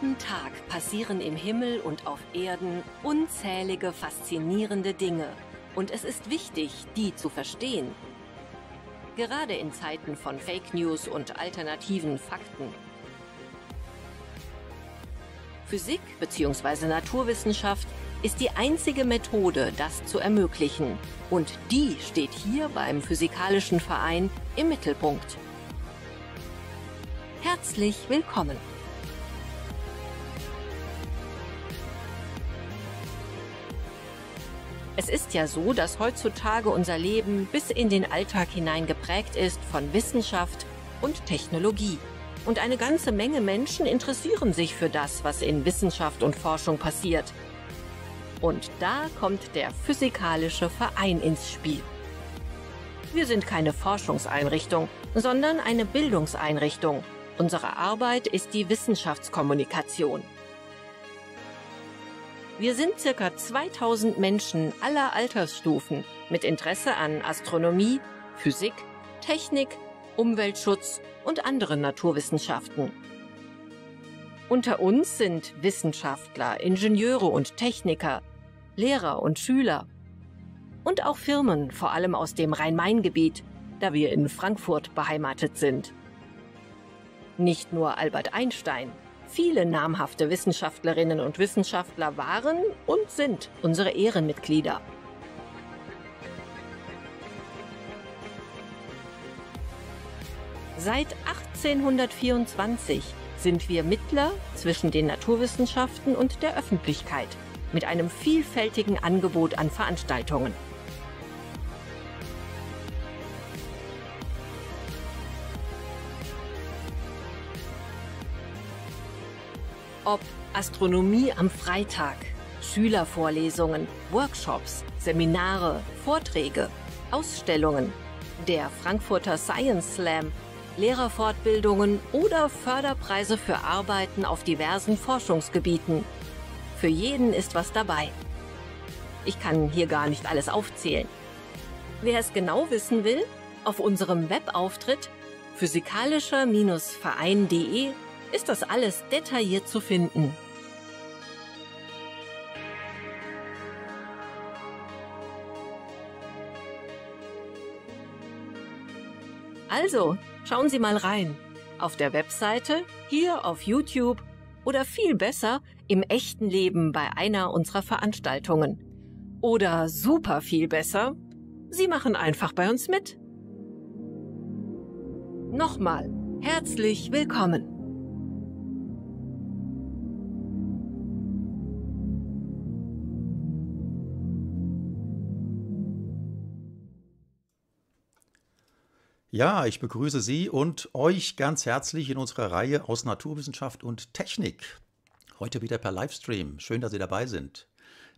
Jeden Tag passieren im Himmel und auf Erden unzählige faszinierende Dinge. Und es ist wichtig, die zu verstehen. Gerade in Zeiten von Fake News und alternativen Fakten. Physik bzw. Naturwissenschaft ist die einzige Methode, das zu ermöglichen. Und die steht hier beim Physikalischen Verein im Mittelpunkt. Herzlich willkommen! Es ist ja so, dass heutzutage unser Leben bis in den Alltag hinein geprägt ist von Wissenschaft und Technologie. Und eine ganze Menge Menschen interessieren sich für das, was in Wissenschaft und Forschung passiert. Und da kommt der Physikalische Verein ins Spiel. Wir sind keine Forschungseinrichtung, sondern eine Bildungseinrichtung. Unsere Arbeit ist die Wissenschaftskommunikation. Wir sind circa 2000 Menschen aller Altersstufen mit Interesse an Astronomie, Physik, Technik, Umweltschutz und anderen Naturwissenschaften. Unter uns sind Wissenschaftler, Ingenieure und Techniker, Lehrer und Schüler und auch Firmen, vor allem aus dem Rhein-Main-Gebiet, da wir in Frankfurt beheimatet sind. Nicht nur Albert Einstein, Viele namhafte Wissenschaftlerinnen und Wissenschaftler waren und sind unsere Ehrenmitglieder. Seit 1824 sind wir Mittler zwischen den Naturwissenschaften und der Öffentlichkeit mit einem vielfältigen Angebot an Veranstaltungen. ob Astronomie am Freitag, Schülervorlesungen, Workshops, Seminare, Vorträge, Ausstellungen, der Frankfurter Science Slam, Lehrerfortbildungen oder Förderpreise für Arbeiten auf diversen Forschungsgebieten. Für jeden ist was dabei. Ich kann hier gar nicht alles aufzählen. Wer es genau wissen will, auf unserem Webauftritt physikalischer-verein.de ist das alles detailliert zu finden. Also, schauen Sie mal rein. Auf der Webseite, hier auf YouTube oder viel besser im echten Leben bei einer unserer Veranstaltungen. Oder super viel besser, Sie machen einfach bei uns mit. Nochmal, herzlich willkommen. Ja, ich begrüße Sie und euch ganz herzlich in unserer Reihe aus Naturwissenschaft und Technik. Heute wieder per Livestream. Schön, dass Sie dabei sind.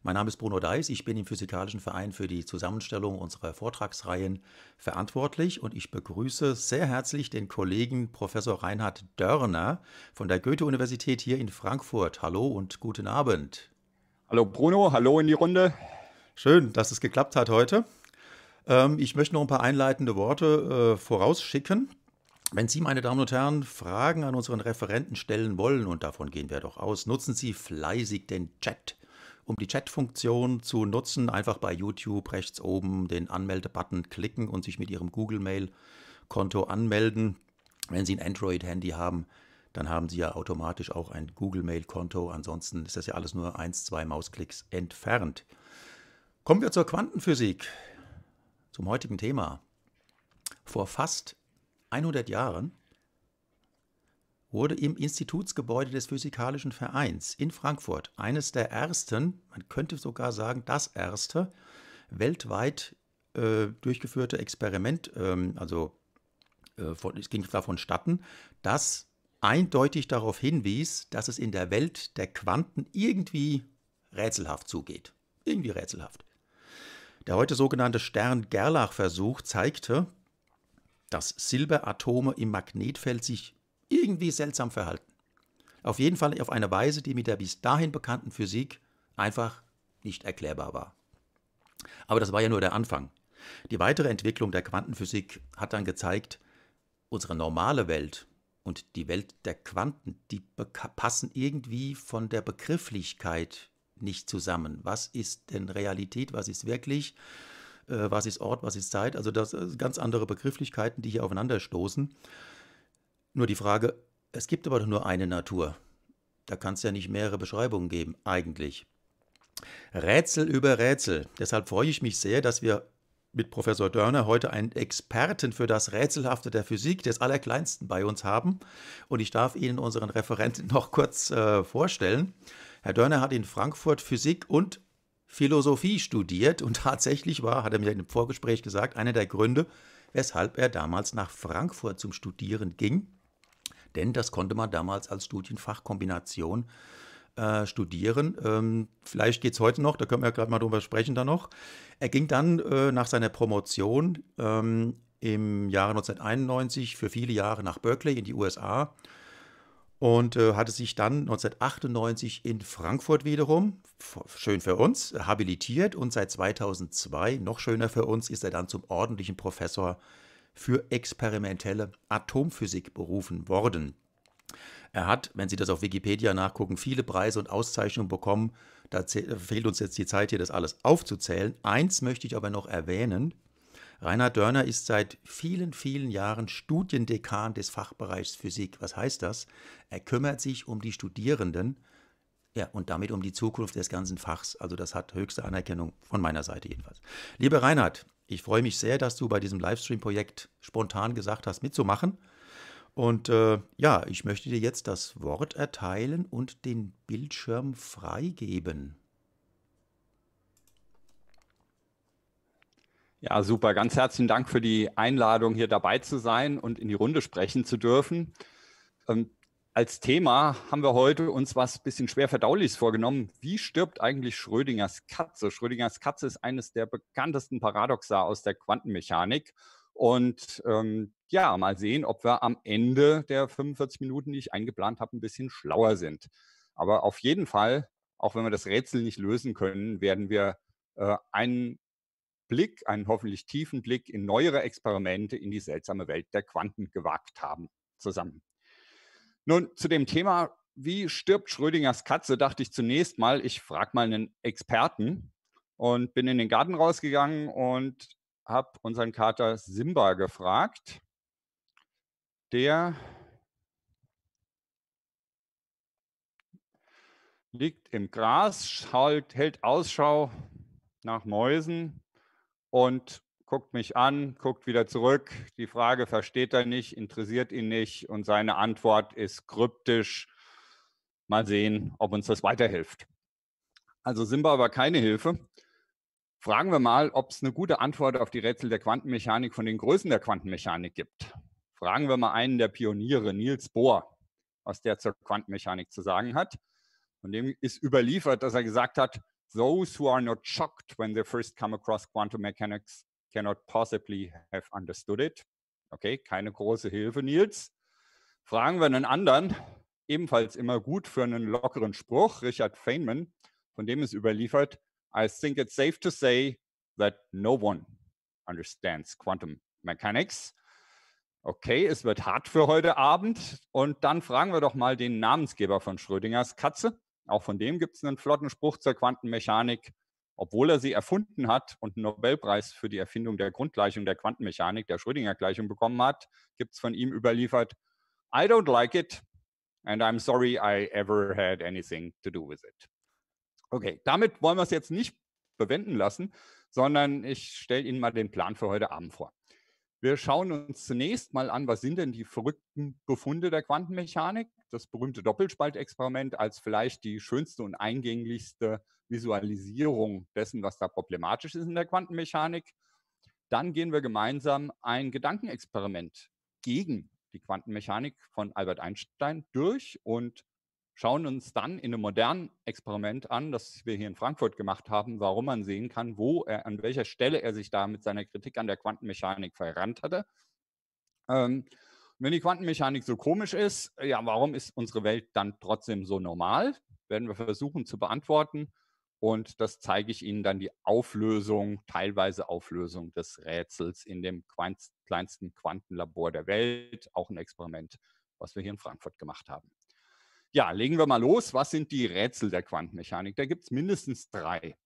Mein Name ist Bruno Deis, ich bin im Physikalischen Verein für die Zusammenstellung unserer Vortragsreihen verantwortlich und ich begrüße sehr herzlich den Kollegen Professor Reinhard Dörner von der Goethe-Universität hier in Frankfurt. Hallo und guten Abend. Hallo Bruno, hallo in die Runde. Schön, dass es geklappt hat heute. Ähm, ich möchte noch ein paar einleitende Worte äh, vorausschicken. Wenn Sie, meine Damen und Herren, Fragen an unseren Referenten stellen wollen, und davon gehen wir doch aus, nutzen Sie fleißig den Chat. Um die Chat-Funktion zu nutzen, einfach bei YouTube rechts oben den Anmelde-Button klicken und sich mit Ihrem Google-Mail-Konto anmelden. Wenn Sie ein Android-Handy haben, dann haben Sie ja automatisch auch ein Google-Mail-Konto. Ansonsten ist das ja alles nur ein, zwei Mausklicks entfernt. Kommen wir zur Quantenphysik zum heutigen Thema. Vor fast 100 Jahren wurde im Institutsgebäude des Physikalischen Vereins in Frankfurt eines der ersten, man könnte sogar sagen das erste, weltweit äh, durchgeführte Experiment, ähm, also äh, von, es ging davon statten, dass eindeutig darauf hinwies, dass es in der Welt der Quanten irgendwie rätselhaft zugeht. Irgendwie rätselhaft. Der heute sogenannte Stern-Gerlach-Versuch zeigte, dass Silberatome im Magnetfeld sich irgendwie seltsam verhalten. Auf jeden Fall auf eine Weise, die mit der bis dahin bekannten Physik einfach nicht erklärbar war. Aber das war ja nur der Anfang. Die weitere Entwicklung der Quantenphysik hat dann gezeigt, unsere normale Welt und die Welt der Quanten, die passen irgendwie von der Begrifflichkeit nicht zusammen. Was ist denn Realität? Was ist wirklich? Äh, was ist Ort? Was ist Zeit? Also das sind äh, ganz andere Begrifflichkeiten, die hier aufeinanderstoßen. Nur die Frage, es gibt aber doch nur eine Natur. Da kann es ja nicht mehrere Beschreibungen geben, eigentlich. Rätsel über Rätsel. Deshalb freue ich mich sehr, dass wir mit Professor Dörner heute einen Experten für das Rätselhafte der Physik des Allerkleinsten bei uns haben. Und ich darf Ihnen unseren Referenten noch kurz äh, vorstellen. Herr Dörner hat in Frankfurt Physik und Philosophie studiert und tatsächlich war, hat er mir im Vorgespräch gesagt, einer der Gründe, weshalb er damals nach Frankfurt zum Studieren ging. Denn das konnte man damals als Studienfachkombination äh, studieren. Ähm, vielleicht geht es heute noch, da können wir ja gerade mal drüber sprechen dann noch. Er ging dann äh, nach seiner Promotion ähm, im Jahre 1991 für viele Jahre nach Berkeley in die USA und äh, hatte sich dann 1998 in Frankfurt wiederum, schön für uns, habilitiert und seit 2002, noch schöner für uns, ist er dann zum ordentlichen Professor für experimentelle Atomphysik berufen worden. Er hat, wenn Sie das auf Wikipedia nachgucken, viele Preise und Auszeichnungen bekommen. Da fehlt uns jetzt die Zeit, hier das alles aufzuzählen. Eins möchte ich aber noch erwähnen. Reinhard Dörner ist seit vielen, vielen Jahren Studiendekan des Fachbereichs Physik. Was heißt das? Er kümmert sich um die Studierenden ja, und damit um die Zukunft des ganzen Fachs. Also das hat höchste Anerkennung von meiner Seite jedenfalls. Lieber Reinhard, ich freue mich sehr, dass du bei diesem Livestream-Projekt spontan gesagt hast, mitzumachen. Und äh, ja, ich möchte dir jetzt das Wort erteilen und den Bildschirm freigeben. Ja, super. Ganz herzlichen Dank für die Einladung, hier dabei zu sein und in die Runde sprechen zu dürfen. Ähm, als Thema haben wir heute uns was bisschen schwer verdauliches vorgenommen. Wie stirbt eigentlich Schrödingers Katze? Schrödingers Katze ist eines der bekanntesten Paradoxa aus der Quantenmechanik. Und ähm, ja, mal sehen, ob wir am Ende der 45 Minuten, die ich eingeplant habe, ein bisschen schlauer sind. Aber auf jeden Fall, auch wenn wir das Rätsel nicht lösen können, werden wir äh, einen Blick, einen hoffentlich tiefen Blick in neuere Experimente in die seltsame Welt der Quanten gewagt haben, zusammen. Nun, zu dem Thema, wie stirbt Schrödingers Katze, dachte ich zunächst mal, ich frage mal einen Experten und bin in den Garten rausgegangen und habe unseren Kater Simba gefragt, der liegt im Gras, hält Ausschau nach Mäusen und guckt mich an, guckt wieder zurück. Die Frage versteht er nicht, interessiert ihn nicht und seine Antwort ist kryptisch. Mal sehen, ob uns das weiterhilft. Also sind wir aber keine Hilfe. Fragen wir mal, ob es eine gute Antwort auf die Rätsel der Quantenmechanik von den Größen der Quantenmechanik gibt. Fragen wir mal einen der Pioniere, Niels Bohr, was der zur Quantenmechanik zu sagen hat. Von dem ist überliefert, dass er gesagt hat, those who are not shocked when they first come across quantum mechanics cannot possibly have understood it. Okay, keine große Hilfe, Nils. Fragen wir einen anderen, ebenfalls immer gut für einen lockeren Spruch, Richard Feynman, von dem es überliefert, I think it's safe to say that no one understands quantum mechanics. Okay, es wird hart für heute Abend. Und dann fragen wir doch mal den Namensgeber von Schrödingers Katze. Auch von dem gibt es einen flotten Spruch zur Quantenmechanik. Obwohl er sie erfunden hat und einen Nobelpreis für die Erfindung der Grundgleichung der Quantenmechanik, der Schrödinger-Gleichung bekommen hat, gibt es von ihm überliefert, I don't like it and I'm sorry I ever had anything to do with it. Okay, damit wollen wir es jetzt nicht bewenden lassen, sondern ich stelle Ihnen mal den Plan für heute Abend vor. Wir schauen uns zunächst mal an, was sind denn die verrückten Befunde der Quantenmechanik? Das berühmte Doppelspaltexperiment als vielleicht die schönste und eingänglichste Visualisierung dessen, was da problematisch ist in der Quantenmechanik. Dann gehen wir gemeinsam ein Gedankenexperiment gegen die Quantenmechanik von Albert Einstein durch und schauen uns dann in einem modernen Experiment an, das wir hier in Frankfurt gemacht haben, warum man sehen kann, wo er, an welcher Stelle er sich da mit seiner Kritik an der Quantenmechanik verrannt hatte. Ähm, wenn die Quantenmechanik so komisch ist, ja, warum ist unsere Welt dann trotzdem so normal? Werden wir versuchen zu beantworten. Und das zeige ich Ihnen dann die Auflösung, teilweise Auflösung des Rätsels in dem kleinsten Quantenlabor der Welt, auch ein Experiment, was wir hier in Frankfurt gemacht haben. Ja, legen wir mal los. Was sind die Rätsel der Quantenmechanik? Da gibt es mindestens drei.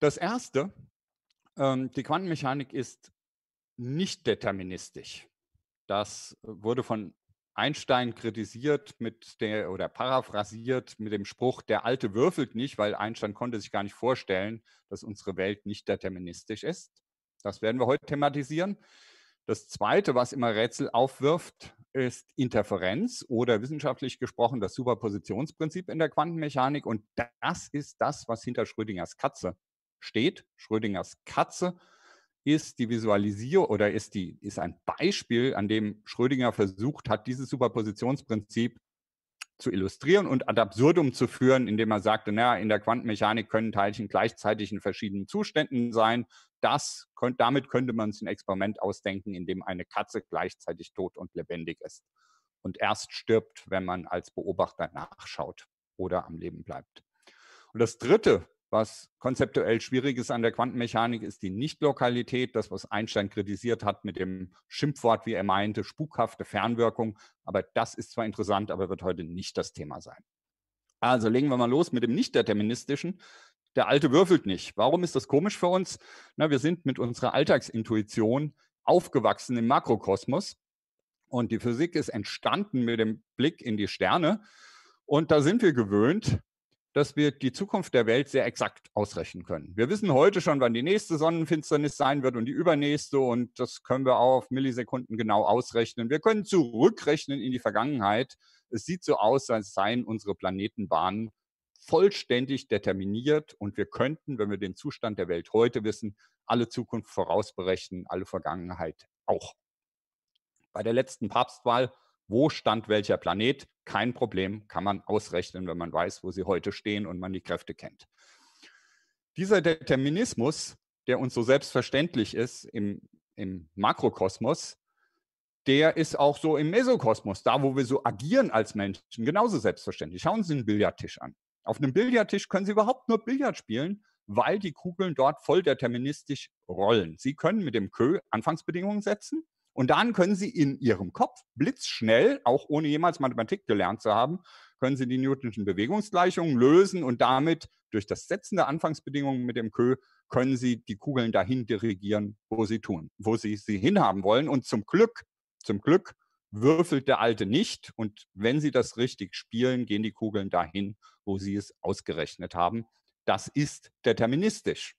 Das erste, ähm, die Quantenmechanik ist nicht deterministisch. Das wurde von Einstein kritisiert mit der oder paraphrasiert mit dem Spruch, der Alte würfelt nicht, weil Einstein konnte sich gar nicht vorstellen, dass unsere Welt nicht deterministisch ist. Das werden wir heute thematisieren. Das Zweite, was immer Rätsel aufwirft, ist Interferenz oder wissenschaftlich gesprochen das Superpositionsprinzip in der Quantenmechanik. Und das ist das, was hinter Schrödingers Katze steht. Schrödingers Katze ist die Visualisierung oder ist, die, ist ein Beispiel, an dem Schrödinger versucht hat, dieses Superpositionsprinzip zu illustrieren und ad absurdum zu führen, indem er sagte, naja, in der Quantenmechanik können Teilchen gleichzeitig in verschiedenen Zuständen sein. Das damit könnte man sich ein Experiment ausdenken, in dem eine Katze gleichzeitig tot und lebendig ist und erst stirbt, wenn man als Beobachter nachschaut oder am Leben bleibt. Und das Dritte, was konzeptuell schwierig ist an der Quantenmechanik, ist die Nichtlokalität, das, was Einstein kritisiert hat mit dem Schimpfwort, wie er meinte, spukhafte Fernwirkung. Aber das ist zwar interessant, aber wird heute nicht das Thema sein. Also legen wir mal los mit dem Nicht-Deterministischen. Der Alte würfelt nicht. Warum ist das komisch für uns? Na, wir sind mit unserer Alltagsintuition aufgewachsen im Makrokosmos. Und die Physik ist entstanden mit dem Blick in die Sterne. Und da sind wir gewöhnt, dass wir die Zukunft der Welt sehr exakt ausrechnen können. Wir wissen heute schon, wann die nächste Sonnenfinsternis sein wird und die übernächste und das können wir auch auf Millisekunden genau ausrechnen. Wir können zurückrechnen in die Vergangenheit. Es sieht so aus, als seien unsere Planetenbahnen vollständig determiniert und wir könnten, wenn wir den Zustand der Welt heute wissen, alle Zukunft vorausberechnen, alle Vergangenheit auch. Bei der letzten Papstwahl wo stand welcher Planet, kein Problem, kann man ausrechnen, wenn man weiß, wo sie heute stehen und man die Kräfte kennt. Dieser Determinismus, der uns so selbstverständlich ist im, im Makrokosmos, der ist auch so im Mesokosmos, da wo wir so agieren als Menschen, genauso selbstverständlich. Schauen Sie einen Billardtisch an. Auf einem Billardtisch können Sie überhaupt nur Billard spielen, weil die Kugeln dort voll deterministisch rollen. Sie können mit dem Kö Anfangsbedingungen setzen und dann können Sie in Ihrem Kopf blitzschnell, auch ohne jemals Mathematik gelernt zu haben, können Sie die Newtonschen Bewegungsgleichungen lösen und damit durch das Setzen der Anfangsbedingungen mit dem Kö können Sie die Kugeln dahin dirigieren, wo Sie tun, wo Sie sie hinhaben wollen. Und zum Glück, zum Glück würfelt der Alte nicht. Und wenn Sie das richtig spielen, gehen die Kugeln dahin, wo Sie es ausgerechnet haben. Das ist deterministisch.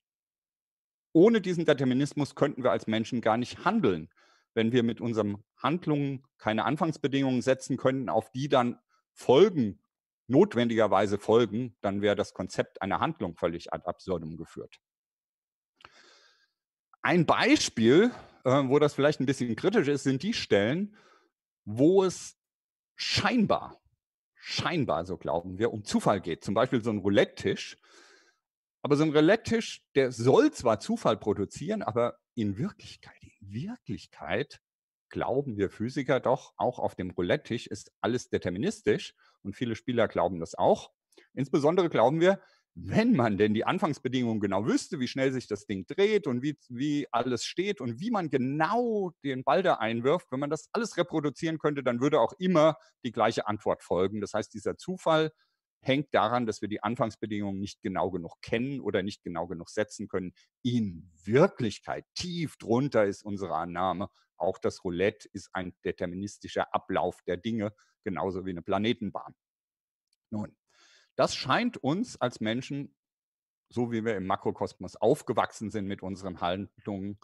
Ohne diesen Determinismus könnten wir als Menschen gar nicht handeln wenn wir mit unseren Handlungen keine Anfangsbedingungen setzen könnten, auf die dann Folgen notwendigerweise folgen, dann wäre das Konzept einer Handlung völlig ad absurdum geführt. Ein Beispiel, äh, wo das vielleicht ein bisschen kritisch ist, sind die Stellen, wo es scheinbar, scheinbar, so glauben wir, um Zufall geht. Zum Beispiel so ein Roulette-Tisch. Aber so ein Roulette-Tisch, der soll zwar Zufall produzieren, aber in Wirklichkeit Wirklichkeit glauben wir Physiker doch, auch auf dem Roulette-Tisch ist alles deterministisch und viele Spieler glauben das auch. Insbesondere glauben wir, wenn man denn die Anfangsbedingungen genau wüsste, wie schnell sich das Ding dreht und wie, wie alles steht und wie man genau den Ball da einwirft, wenn man das alles reproduzieren könnte, dann würde auch immer die gleiche Antwort folgen. Das heißt, dieser Zufall hängt daran, dass wir die Anfangsbedingungen nicht genau genug kennen oder nicht genau genug setzen können. In Wirklichkeit, tief drunter ist unsere Annahme, auch das Roulette ist ein deterministischer Ablauf der Dinge, genauso wie eine Planetenbahn. Nun, das scheint uns als Menschen, so wie wir im Makrokosmos aufgewachsen sind mit unseren Handlungen,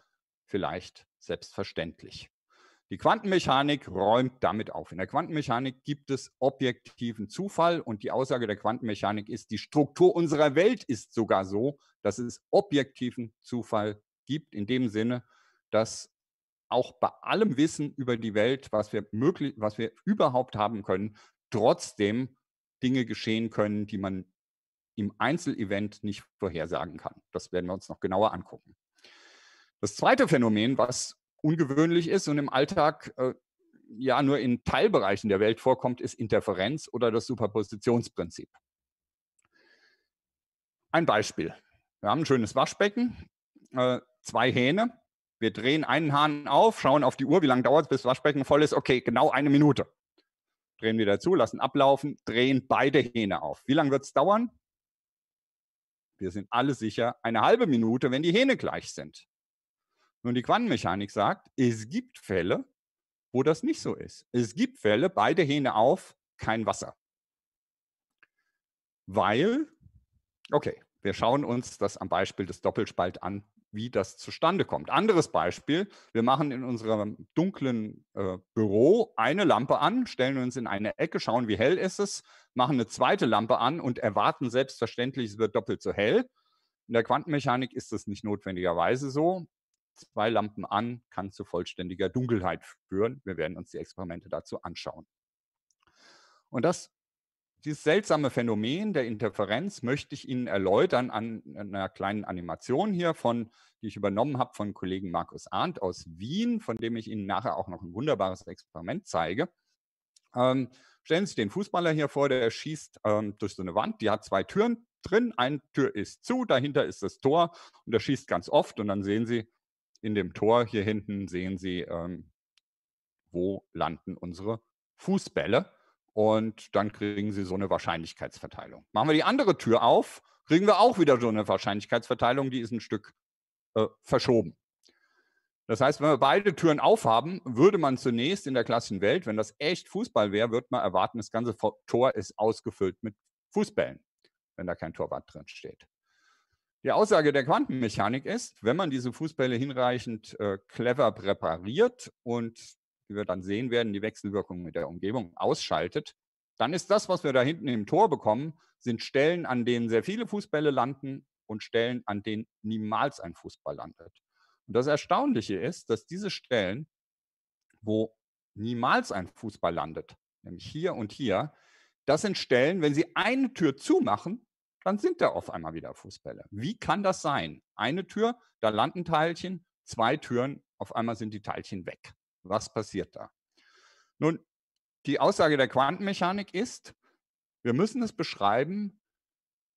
vielleicht selbstverständlich. Die Quantenmechanik räumt damit auf. In der Quantenmechanik gibt es objektiven Zufall und die Aussage der Quantenmechanik ist, die Struktur unserer Welt ist sogar so, dass es objektiven Zufall gibt, in dem Sinne, dass auch bei allem Wissen über die Welt, was wir, möglich, was wir überhaupt haben können, trotzdem Dinge geschehen können, die man im Einzelevent nicht vorhersagen kann. Das werden wir uns noch genauer angucken. Das zweite Phänomen, was ungewöhnlich ist und im Alltag äh, ja nur in Teilbereichen der Welt vorkommt, ist Interferenz oder das Superpositionsprinzip. Ein Beispiel. Wir haben ein schönes Waschbecken, äh, zwei Hähne. Wir drehen einen Hahn auf, schauen auf die Uhr, wie lange dauert es, bis das Waschbecken voll ist. Okay, genau eine Minute. Drehen wieder zu, lassen ablaufen, drehen beide Hähne auf. Wie lange wird es dauern? Wir sind alle sicher, eine halbe Minute, wenn die Hähne gleich sind. Nun, die Quantenmechanik sagt, es gibt Fälle, wo das nicht so ist. Es gibt Fälle, beide Hähne auf, kein Wasser. Weil, okay, wir schauen uns das am Beispiel des Doppelspalt an, wie das zustande kommt. Anderes Beispiel, wir machen in unserem dunklen äh, Büro eine Lampe an, stellen uns in eine Ecke, schauen, wie hell ist es, machen eine zweite Lampe an und erwarten selbstverständlich, es wird doppelt so hell. In der Quantenmechanik ist das nicht notwendigerweise so zwei Lampen an kann zu vollständiger Dunkelheit führen. Wir werden uns die Experimente dazu anschauen. Und das, dieses seltsame Phänomen der Interferenz möchte ich Ihnen erläutern an einer kleinen Animation hier von, die ich übernommen habe von Kollegen Markus Arndt aus Wien, von dem ich Ihnen nachher auch noch ein wunderbares Experiment zeige. Ähm, stellen Sie sich den Fußballer hier vor, der schießt ähm, durch so eine Wand, die hat zwei Türen drin, eine Tür ist zu, dahinter ist das Tor und er schießt ganz oft und dann sehen Sie, in dem Tor hier hinten sehen Sie, ähm, wo landen unsere Fußbälle. Und dann kriegen Sie so eine Wahrscheinlichkeitsverteilung. Machen wir die andere Tür auf, kriegen wir auch wieder so eine Wahrscheinlichkeitsverteilung, die ist ein Stück äh, verschoben. Das heißt, wenn wir beide Türen aufhaben, würde man zunächst in der klassischen Welt, wenn das echt Fußball wäre, würde man erwarten, das ganze Tor ist ausgefüllt mit Fußbällen, wenn da kein Torwart drin steht. Die Aussage der Quantenmechanik ist, wenn man diese Fußbälle hinreichend äh, clever präpariert und wie wir dann sehen werden, die Wechselwirkung mit der Umgebung ausschaltet, dann ist das, was wir da hinten im Tor bekommen, sind Stellen, an denen sehr viele Fußbälle landen und Stellen, an denen niemals ein Fußball landet. Und das Erstaunliche ist, dass diese Stellen, wo niemals ein Fußball landet, nämlich hier und hier, das sind Stellen, wenn Sie eine Tür zumachen, dann sind da auf einmal wieder Fußbälle. Wie kann das sein? Eine Tür, da landen Teilchen, zwei Türen, auf einmal sind die Teilchen weg. Was passiert da? Nun, die Aussage der Quantenmechanik ist, wir müssen es beschreiben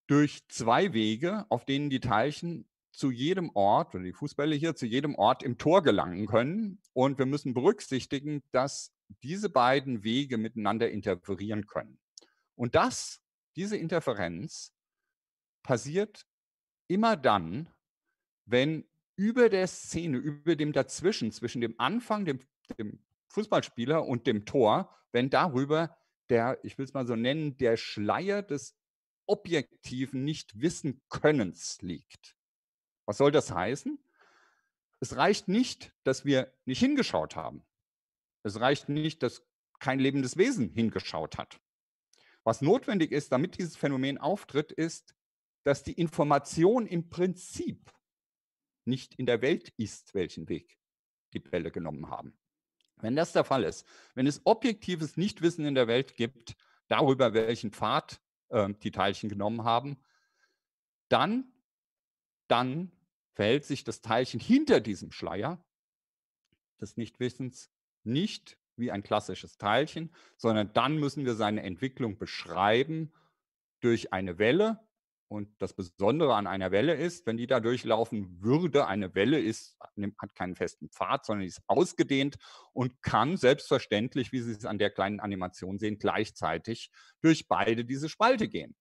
durch zwei Wege, auf denen die Teilchen zu jedem Ort oder die Fußbälle hier zu jedem Ort im Tor gelangen können. Und wir müssen berücksichtigen, dass diese beiden Wege miteinander interferieren können. Und das, diese Interferenz, passiert immer dann, wenn über der Szene, über dem Dazwischen, zwischen dem Anfang, dem, dem Fußballspieler und dem Tor, wenn darüber der, ich will es mal so nennen, der Schleier des objektiven Nichtwissenkönnens liegt. Was soll das heißen? Es reicht nicht, dass wir nicht hingeschaut haben. Es reicht nicht, dass kein lebendes Wesen hingeschaut hat. Was notwendig ist, damit dieses Phänomen auftritt, ist, dass die Information im Prinzip nicht in der Welt ist, welchen Weg die Bälle genommen haben. Wenn das der Fall ist, wenn es objektives Nichtwissen in der Welt gibt darüber, welchen Pfad äh, die Teilchen genommen haben, dann, dann verhält sich das Teilchen hinter diesem Schleier des Nichtwissens nicht wie ein klassisches Teilchen, sondern dann müssen wir seine Entwicklung beschreiben durch eine Welle, und das Besondere an einer Welle ist, wenn die da durchlaufen würde, eine Welle ist, hat keinen festen Pfad, sondern ist ausgedehnt und kann selbstverständlich, wie Sie es an der kleinen Animation sehen, gleichzeitig durch beide diese Spalte gehen.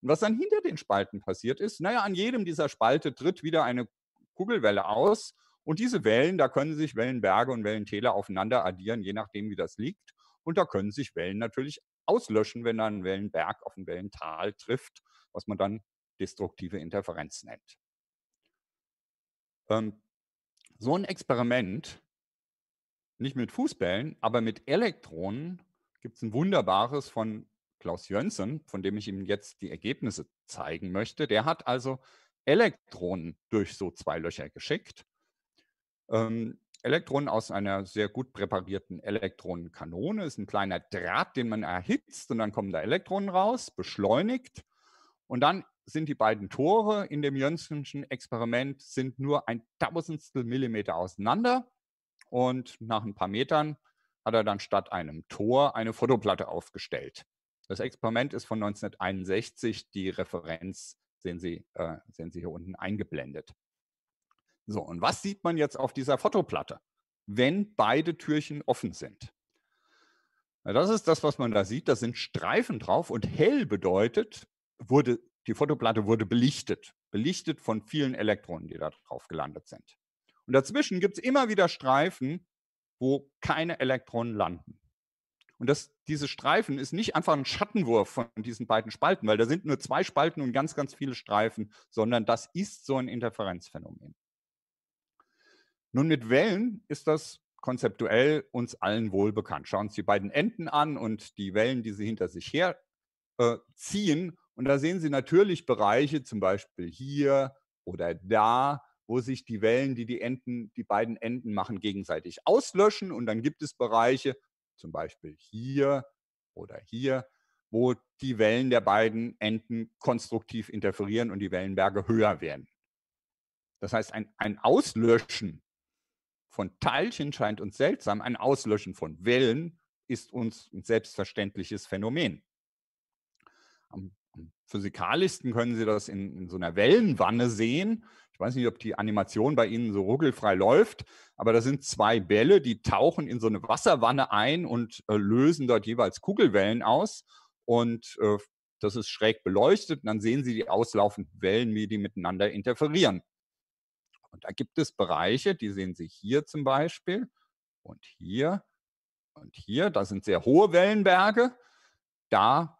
Und was dann hinter den Spalten passiert ist, naja, an jedem dieser Spalte tritt wieder eine Kugelwelle aus. Und diese Wellen, da können sich Wellenberge und Wellentäler aufeinander addieren, je nachdem, wie das liegt. Und da können sich Wellen natürlich auslöschen, wenn dann ein Wellenberg auf ein Wellental trifft, was man dann destruktive Interferenz nennt. Ähm, so ein Experiment, nicht mit Fußbällen, aber mit Elektronen, gibt es ein wunderbares von Klaus Jönsson, von dem ich Ihnen jetzt die Ergebnisse zeigen möchte. Der hat also Elektronen durch so zwei Löcher geschickt. Ähm, Elektronen aus einer sehr gut präparierten Elektronenkanone. Ist ein kleiner Draht, den man erhitzt und dann kommen da Elektronen raus, beschleunigt. Und dann sind die beiden Tore in dem Jönssonschen Experiment sind nur ein Tausendstel Millimeter auseinander und nach ein paar Metern hat er dann statt einem Tor eine Fotoplatte aufgestellt. Das Experiment ist von 1961, die Referenz sehen Sie, äh, sehen Sie hier unten eingeblendet. So, und was sieht man jetzt auf dieser Fotoplatte, wenn beide Türchen offen sind? Na, das ist das, was man da sieht. Da sind Streifen drauf und hell bedeutet, wurde die Fotoplatte wurde belichtet, belichtet von vielen Elektronen, die da drauf gelandet sind. Und dazwischen gibt es immer wieder Streifen, wo keine Elektronen landen. Und das, diese Streifen ist nicht einfach ein Schattenwurf von diesen beiden Spalten, weil da sind nur zwei Spalten und ganz, ganz viele Streifen, sondern das ist so ein Interferenzphänomen. Nun, mit Wellen ist das konzeptuell uns allen wohlbekannt. Schauen Sie die beiden Enden an und die Wellen, die sie hinter sich her äh, ziehen und da sehen Sie natürlich Bereiche, zum Beispiel hier oder da, wo sich die Wellen, die die Enden, die beiden Enden machen, gegenseitig auslöschen. Und dann gibt es Bereiche, zum Beispiel hier oder hier, wo die Wellen der beiden Enden konstruktiv interferieren und die Wellenberge höher werden. Das heißt, ein, ein Auslöschen von Teilchen scheint uns seltsam, ein Auslöschen von Wellen ist uns ein selbstverständliches Phänomen. Am Physikalisten können Sie das in, in so einer Wellenwanne sehen. Ich weiß nicht, ob die Animation bei Ihnen so ruckelfrei läuft, aber das sind zwei Bälle, die tauchen in so eine Wasserwanne ein und äh, lösen dort jeweils Kugelwellen aus. Und äh, das ist schräg beleuchtet. Und dann sehen Sie die auslaufenden Wellen, wie die miteinander interferieren. Und da gibt es Bereiche, die sehen Sie hier zum Beispiel und hier und hier. Da sind sehr hohe Wellenberge. Da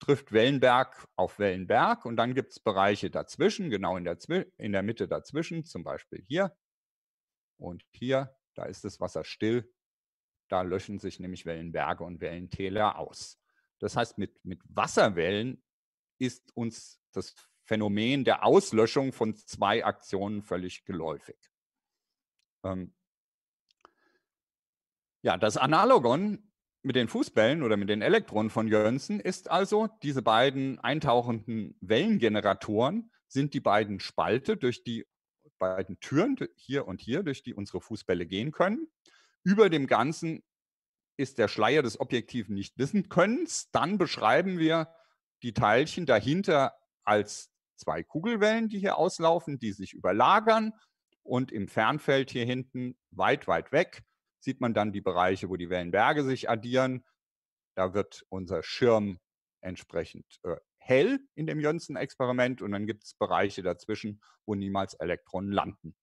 trifft Wellenberg auf Wellenberg und dann gibt es Bereiche dazwischen, genau in der, in der Mitte dazwischen, zum Beispiel hier und hier, da ist das Wasser still, da löschen sich nämlich Wellenberge und Wellentäler aus. Das heißt, mit, mit Wasserwellen ist uns das Phänomen der Auslöschung von zwei Aktionen völlig geläufig. Ähm ja, das Analogon mit den Fußbällen oder mit den Elektronen von Jönsen ist also, diese beiden eintauchenden Wellengeneratoren sind die beiden Spalte, durch die beiden Türen hier und hier, durch die unsere Fußbälle gehen können. Über dem Ganzen ist der Schleier des objektiven Nichtwissenkönnens. Dann beschreiben wir die Teilchen dahinter als zwei Kugelwellen, die hier auslaufen, die sich überlagern. Und im Fernfeld hier hinten, weit, weit weg, sieht man dann die Bereiche, wo die Wellenberge sich addieren. Da wird unser Schirm entsprechend äh, hell in dem Jönsson-Experiment und dann gibt es Bereiche dazwischen, wo niemals Elektronen landen.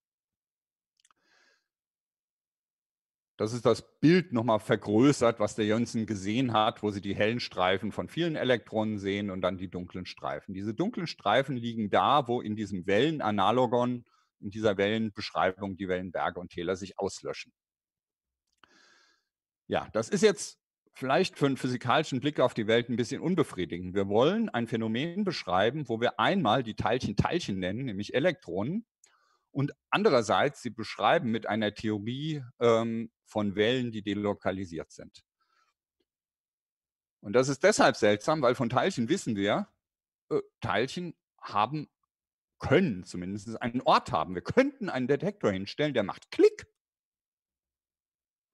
Das ist das Bild nochmal vergrößert, was der Jönsson gesehen hat, wo sie die hellen Streifen von vielen Elektronen sehen und dann die dunklen Streifen. Diese dunklen Streifen liegen da, wo in diesem Wellenanalogon, in dieser Wellenbeschreibung die Wellenberge und Täler sich auslöschen. Ja, das ist jetzt vielleicht für einen physikalischen Blick auf die Welt ein bisschen unbefriedigend. Wir wollen ein Phänomen beschreiben, wo wir einmal die Teilchen Teilchen nennen, nämlich Elektronen, und andererseits sie beschreiben mit einer Theorie ähm, von Wellen, die delokalisiert sind. Und das ist deshalb seltsam, weil von Teilchen wissen wir, äh, Teilchen haben können zumindest einen Ort haben. Wir könnten einen Detektor hinstellen, der macht Klick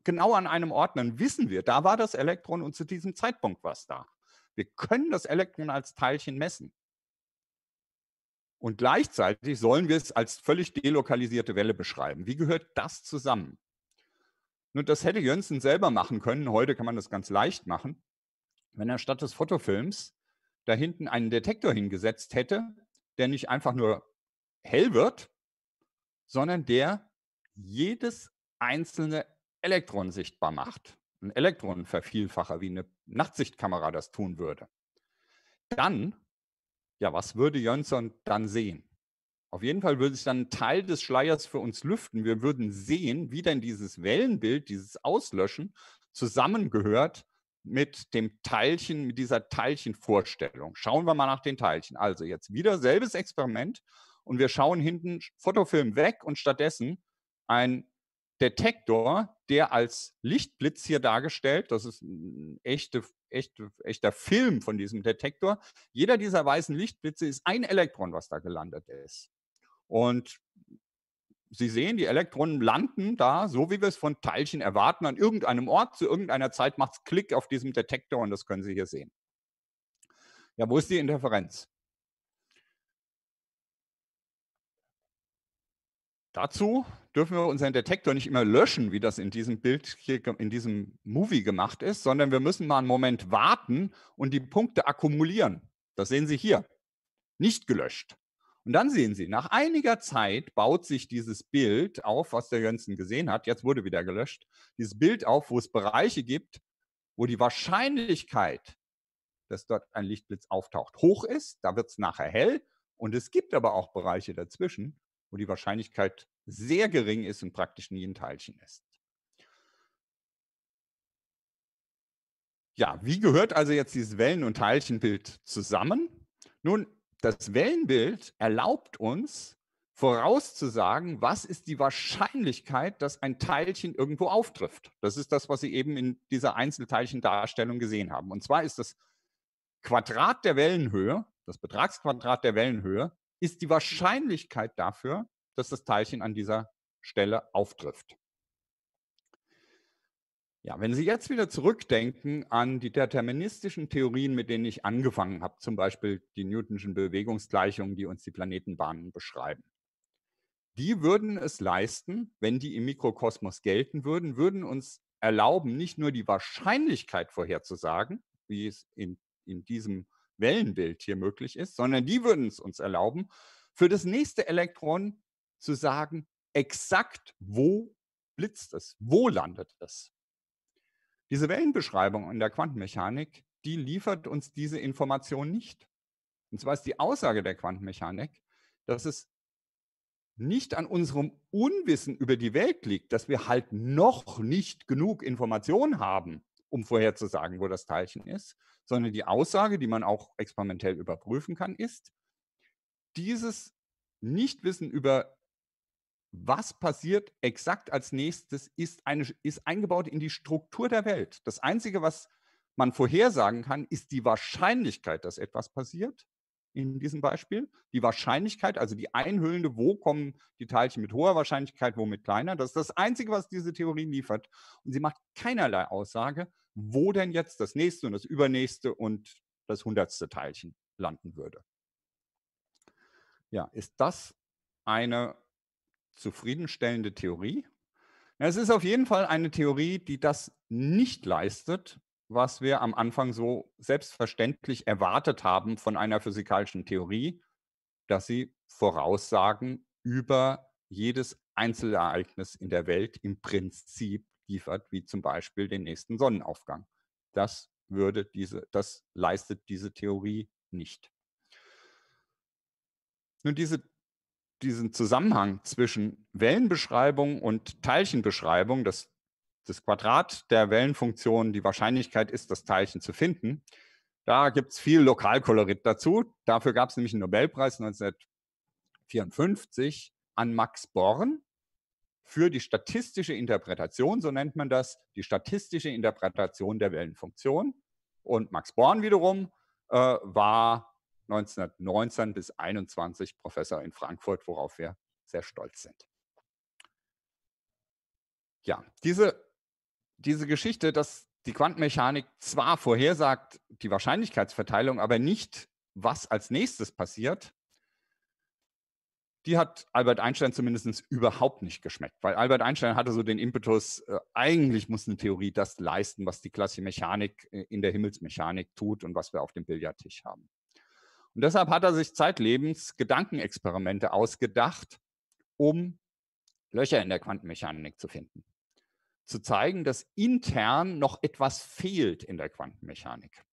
genau an einem Ort, dann wissen wir, da war das Elektron und zu diesem Zeitpunkt war es da. Wir können das Elektron als Teilchen messen. Und gleichzeitig sollen wir es als völlig delokalisierte Welle beschreiben. Wie gehört das zusammen? Nun, das hätte Jönsson selber machen können. Heute kann man das ganz leicht machen. Wenn er statt des Fotofilms da hinten einen Detektor hingesetzt hätte, der nicht einfach nur hell wird, sondern der jedes einzelne Elektron sichtbar macht, ein Elektronenvervielfacher wie eine Nachtsichtkamera das tun würde, dann, ja, was würde Jönsson dann sehen? Auf jeden Fall würde sich dann ein Teil des Schleiers für uns lüften. Wir würden sehen, wie denn dieses Wellenbild, dieses Auslöschen zusammengehört mit dem Teilchen, mit dieser Teilchenvorstellung. Schauen wir mal nach den Teilchen. Also jetzt wieder selbes Experiment und wir schauen hinten Fotofilm weg und stattdessen ein Detektor, der als Lichtblitz hier dargestellt, das ist ein echte, echte, echter Film von diesem Detektor, jeder dieser weißen Lichtblitze ist ein Elektron, was da gelandet ist. Und Sie sehen, die Elektronen landen da, so wie wir es von Teilchen erwarten, an irgendeinem Ort. Zu irgendeiner Zeit macht es Klick auf diesem Detektor und das können Sie hier sehen. Ja, wo ist die Interferenz? Dazu dürfen wir unseren Detektor nicht immer löschen, wie das in diesem Bild hier, in diesem Movie gemacht ist, sondern wir müssen mal einen Moment warten und die Punkte akkumulieren. Das sehen Sie hier. Nicht gelöscht. Und dann sehen Sie, nach einiger Zeit baut sich dieses Bild auf, was der Jönsen gesehen hat. Jetzt wurde wieder gelöscht. Dieses Bild auf, wo es Bereiche gibt, wo die Wahrscheinlichkeit, dass dort ein Lichtblitz auftaucht, hoch ist. Da wird es nachher hell. Und es gibt aber auch Bereiche dazwischen, wo die Wahrscheinlichkeit sehr gering ist und praktisch nie ein Teilchen ist. Ja, wie gehört also jetzt dieses Wellen- und Teilchenbild zusammen? Nun, das Wellenbild erlaubt uns vorauszusagen, was ist die Wahrscheinlichkeit, dass ein Teilchen irgendwo auftrifft. Das ist das, was Sie eben in dieser Einzelteilchendarstellung gesehen haben. Und zwar ist das Quadrat der Wellenhöhe, das Betragsquadrat der Wellenhöhe, ist die Wahrscheinlichkeit dafür, dass das Teilchen an dieser Stelle auftrifft. Ja, wenn Sie jetzt wieder zurückdenken an die deterministischen Theorien, mit denen ich angefangen habe, zum Beispiel die Newtonschen Bewegungsgleichungen, die uns die Planetenbahnen beschreiben, die würden es leisten, wenn die im Mikrokosmos gelten würden, würden uns erlauben, nicht nur die Wahrscheinlichkeit vorherzusagen, wie es in, in diesem Wellenbild hier möglich ist, sondern die würden es uns erlauben, für das nächste Elektron zu sagen, exakt wo blitzt es, wo landet es. Diese Wellenbeschreibung in der Quantenmechanik, die liefert uns diese Information nicht. Und zwar ist die Aussage der Quantenmechanik, dass es nicht an unserem Unwissen über die Welt liegt, dass wir halt noch nicht genug Informationen haben, um vorherzusagen, wo das Teilchen ist, sondern die Aussage, die man auch experimentell überprüfen kann, ist, dieses Nichtwissen über was passiert exakt als nächstes, ist, eine, ist eingebaut in die Struktur der Welt. Das Einzige, was man vorhersagen kann, ist die Wahrscheinlichkeit, dass etwas passiert. In diesem Beispiel die Wahrscheinlichkeit, also die einhüllende, wo kommen die Teilchen mit hoher Wahrscheinlichkeit, wo mit kleiner. Das ist das Einzige, was diese Theorie liefert. Und sie macht keinerlei Aussage, wo denn jetzt das nächste und das übernächste und das hundertste Teilchen landen würde. Ja, ist das eine zufriedenstellende Theorie? es ist auf jeden Fall eine Theorie, die das nicht leistet, was wir am Anfang so selbstverständlich erwartet haben von einer physikalischen Theorie, dass sie Voraussagen über jedes Einzelereignis in der Welt im Prinzip liefert, wie zum Beispiel den nächsten Sonnenaufgang. Das würde diese, das leistet diese Theorie nicht. Nun, diese diesen Zusammenhang zwischen Wellenbeschreibung und Teilchenbeschreibung, das, das Quadrat der Wellenfunktion, die Wahrscheinlichkeit ist, das Teilchen zu finden, da gibt es viel Lokalkolorit dazu. Dafür gab es nämlich einen Nobelpreis 1954 an Max Born für die statistische Interpretation, so nennt man das, die statistische Interpretation der Wellenfunktion. Und Max Born wiederum äh, war 1919 bis 21 Professor in Frankfurt, worauf wir sehr stolz sind. Ja, diese, diese Geschichte, dass die Quantenmechanik zwar vorhersagt die Wahrscheinlichkeitsverteilung, aber nicht, was als nächstes passiert, die hat Albert Einstein zumindest überhaupt nicht geschmeckt, weil Albert Einstein hatte so den Impetus, äh, eigentlich muss eine Theorie das leisten, was die klassische Mechanik äh, in der Himmelsmechanik tut und was wir auf dem Billardtisch haben. Und deshalb hat er sich zeitlebens Gedankenexperimente ausgedacht, um Löcher in der Quantenmechanik zu finden. Zu zeigen, dass intern noch etwas fehlt in der Quantenmechanik.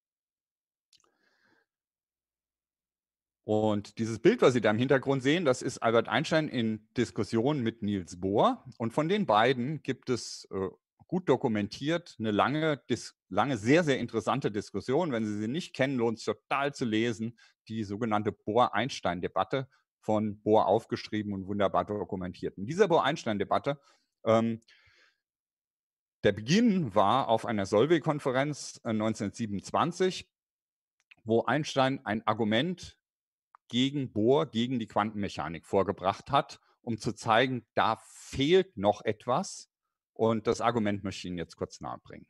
Und dieses Bild, was Sie da im Hintergrund sehen, das ist Albert Einstein in Diskussion mit Niels Bohr. Und von den beiden gibt es äh, gut dokumentiert, eine lange, dis, lange, sehr, sehr interessante Diskussion. Wenn Sie sie nicht kennen, lohnt es total zu lesen, die sogenannte Bohr-Einstein-Debatte von Bohr aufgeschrieben und wunderbar dokumentiert. In dieser Bohr-Einstein-Debatte, ähm, der Beginn war auf einer Solvay-Konferenz 1927, äh, wo Einstein ein Argument gegen Bohr, gegen die Quantenmechanik vorgebracht hat, um zu zeigen, da fehlt noch etwas und das Argument möchte ich Ihnen jetzt kurz nahebringen.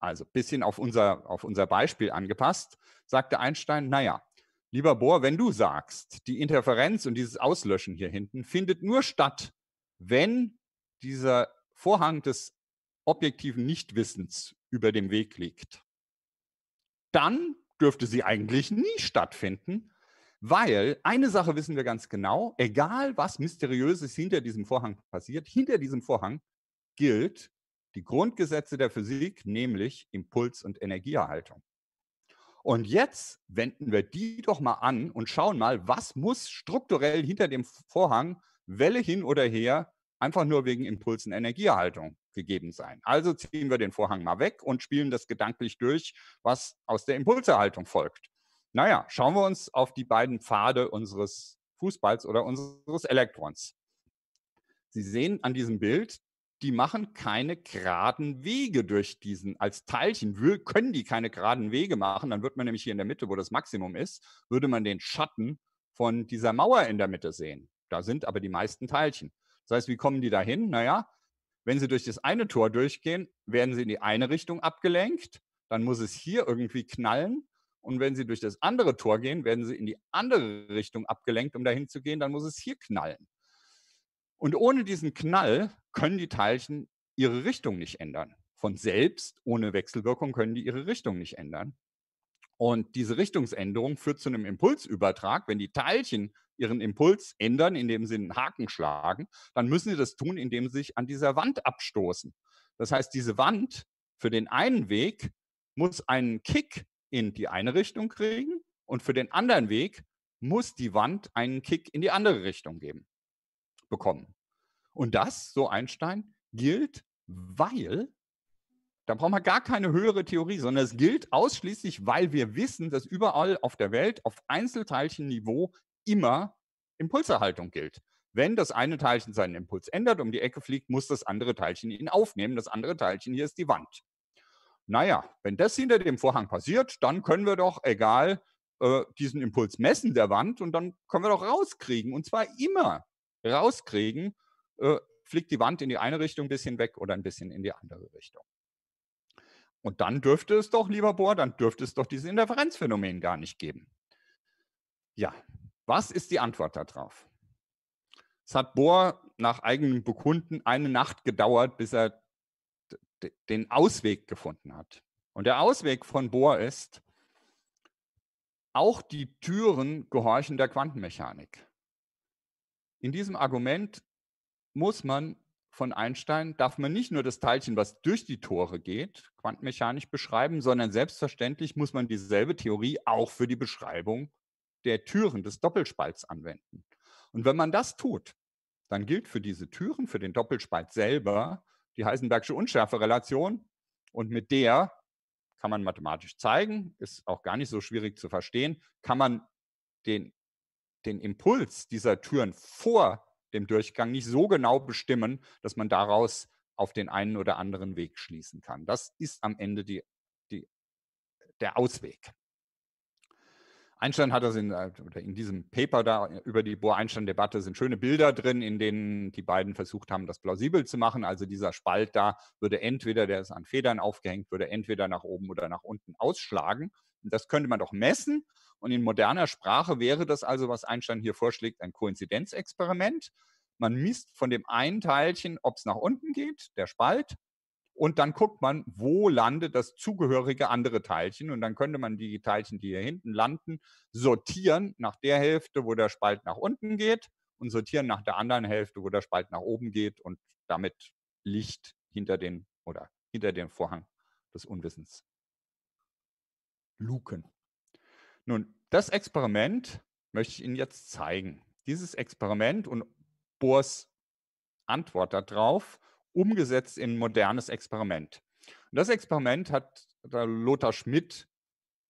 Also bisschen auf unser, auf unser Beispiel angepasst, sagte Einstein, naja, lieber Bohr, wenn du sagst, die Interferenz und dieses Auslöschen hier hinten findet nur statt, wenn dieser Vorhang des objektiven Nichtwissens über dem Weg liegt, dann dürfte sie eigentlich nie stattfinden, weil eine Sache wissen wir ganz genau, egal was Mysteriöses hinter diesem Vorhang passiert, hinter diesem Vorhang gilt die Grundgesetze der Physik, nämlich Impuls- und Energieerhaltung. Und jetzt wenden wir die doch mal an und schauen mal, was muss strukturell hinter dem Vorhang, Welle hin oder her, einfach nur wegen Impuls- und Energieerhaltung gegeben sein. Also ziehen wir den Vorhang mal weg und spielen das gedanklich durch, was aus der Impulserhaltung folgt. Naja, schauen wir uns auf die beiden Pfade unseres Fußballs oder unseres Elektrons. Sie sehen an diesem Bild, die machen keine geraden Wege durch diesen, als Teilchen können die keine geraden Wege machen, dann würde man nämlich hier in der Mitte, wo das Maximum ist, würde man den Schatten von dieser Mauer in der Mitte sehen. Da sind aber die meisten Teilchen. Das heißt, wie kommen die dahin? Naja, wenn sie durch das eine Tor durchgehen, werden sie in die eine Richtung abgelenkt, dann muss es hier irgendwie knallen. Und wenn sie durch das andere Tor gehen, werden sie in die andere Richtung abgelenkt, um dahin zu gehen, dann muss es hier knallen. Und ohne diesen Knall können die Teilchen ihre Richtung nicht ändern. Von selbst, ohne Wechselwirkung, können die ihre Richtung nicht ändern. Und diese Richtungsänderung führt zu einem Impulsübertrag. Wenn die Teilchen ihren Impuls ändern, indem sie einen Haken schlagen, dann müssen sie das tun, indem sie sich an dieser Wand abstoßen. Das heißt, diese Wand für den einen Weg muss einen Kick in die eine Richtung kriegen und für den anderen Weg muss die Wand einen Kick in die andere Richtung geben bekommen. Und das, so Einstein, gilt, weil, da brauchen wir gar keine höhere Theorie, sondern es gilt ausschließlich, weil wir wissen, dass überall auf der Welt auf Einzelteilchenniveau immer Impulserhaltung gilt. Wenn das eine Teilchen seinen Impuls ändert, um die Ecke fliegt, muss das andere Teilchen ihn aufnehmen. Das andere Teilchen hier ist die Wand. Naja, wenn das hinter dem Vorhang passiert, dann können wir doch, egal, äh, diesen Impuls messen der Wand und dann können wir doch rauskriegen. Und zwar immer rauskriegen, äh, fliegt die Wand in die eine Richtung ein bisschen weg oder ein bisschen in die andere Richtung. Und dann dürfte es doch, lieber Bohr, dann dürfte es doch dieses Interferenzphänomen gar nicht geben. Ja, was ist die Antwort darauf? Es hat Bohr nach eigenem Bekunden eine Nacht gedauert, bis er den Ausweg gefunden hat. Und der Ausweg von Bohr ist, auch die Türen gehorchen der Quantenmechanik in diesem Argument muss man von Einstein, darf man nicht nur das Teilchen, was durch die Tore geht, quantenmechanisch beschreiben, sondern selbstverständlich muss man dieselbe Theorie auch für die Beschreibung der Türen des Doppelspalts anwenden. Und wenn man das tut, dann gilt für diese Türen, für den Doppelspalt selber, die Heisenbergsche Unschärferelation. Und mit der kann man mathematisch zeigen, ist auch gar nicht so schwierig zu verstehen, kann man den den Impuls dieser Türen vor dem Durchgang nicht so genau bestimmen, dass man daraus auf den einen oder anderen Weg schließen kann. Das ist am Ende die, die, der Ausweg. Einstein hat das in, äh, oder in diesem Paper da über die Bohr-Einstein-Debatte sind schöne Bilder drin, in denen die beiden versucht haben, das plausibel zu machen. Also dieser Spalt da würde entweder, der ist an Federn aufgehängt, würde entweder nach oben oder nach unten ausschlagen. Und das könnte man doch messen und in moderner Sprache wäre das also, was Einstein hier vorschlägt, ein Koinzidenzexperiment. Man misst von dem einen Teilchen, ob es nach unten geht, der Spalt, und dann guckt man, wo landet das zugehörige andere Teilchen. Und dann könnte man die Teilchen, die hier hinten landen, sortieren nach der Hälfte, wo der Spalt nach unten geht und sortieren nach der anderen Hälfte, wo der Spalt nach oben geht und damit Licht hinter den oder hinter den Vorhang des Unwissens. Luken. Nun, das Experiment möchte ich Ihnen jetzt zeigen. Dieses Experiment und Bohrs Antwort darauf umgesetzt in ein modernes Experiment. Und das Experiment hat Lothar Schmidt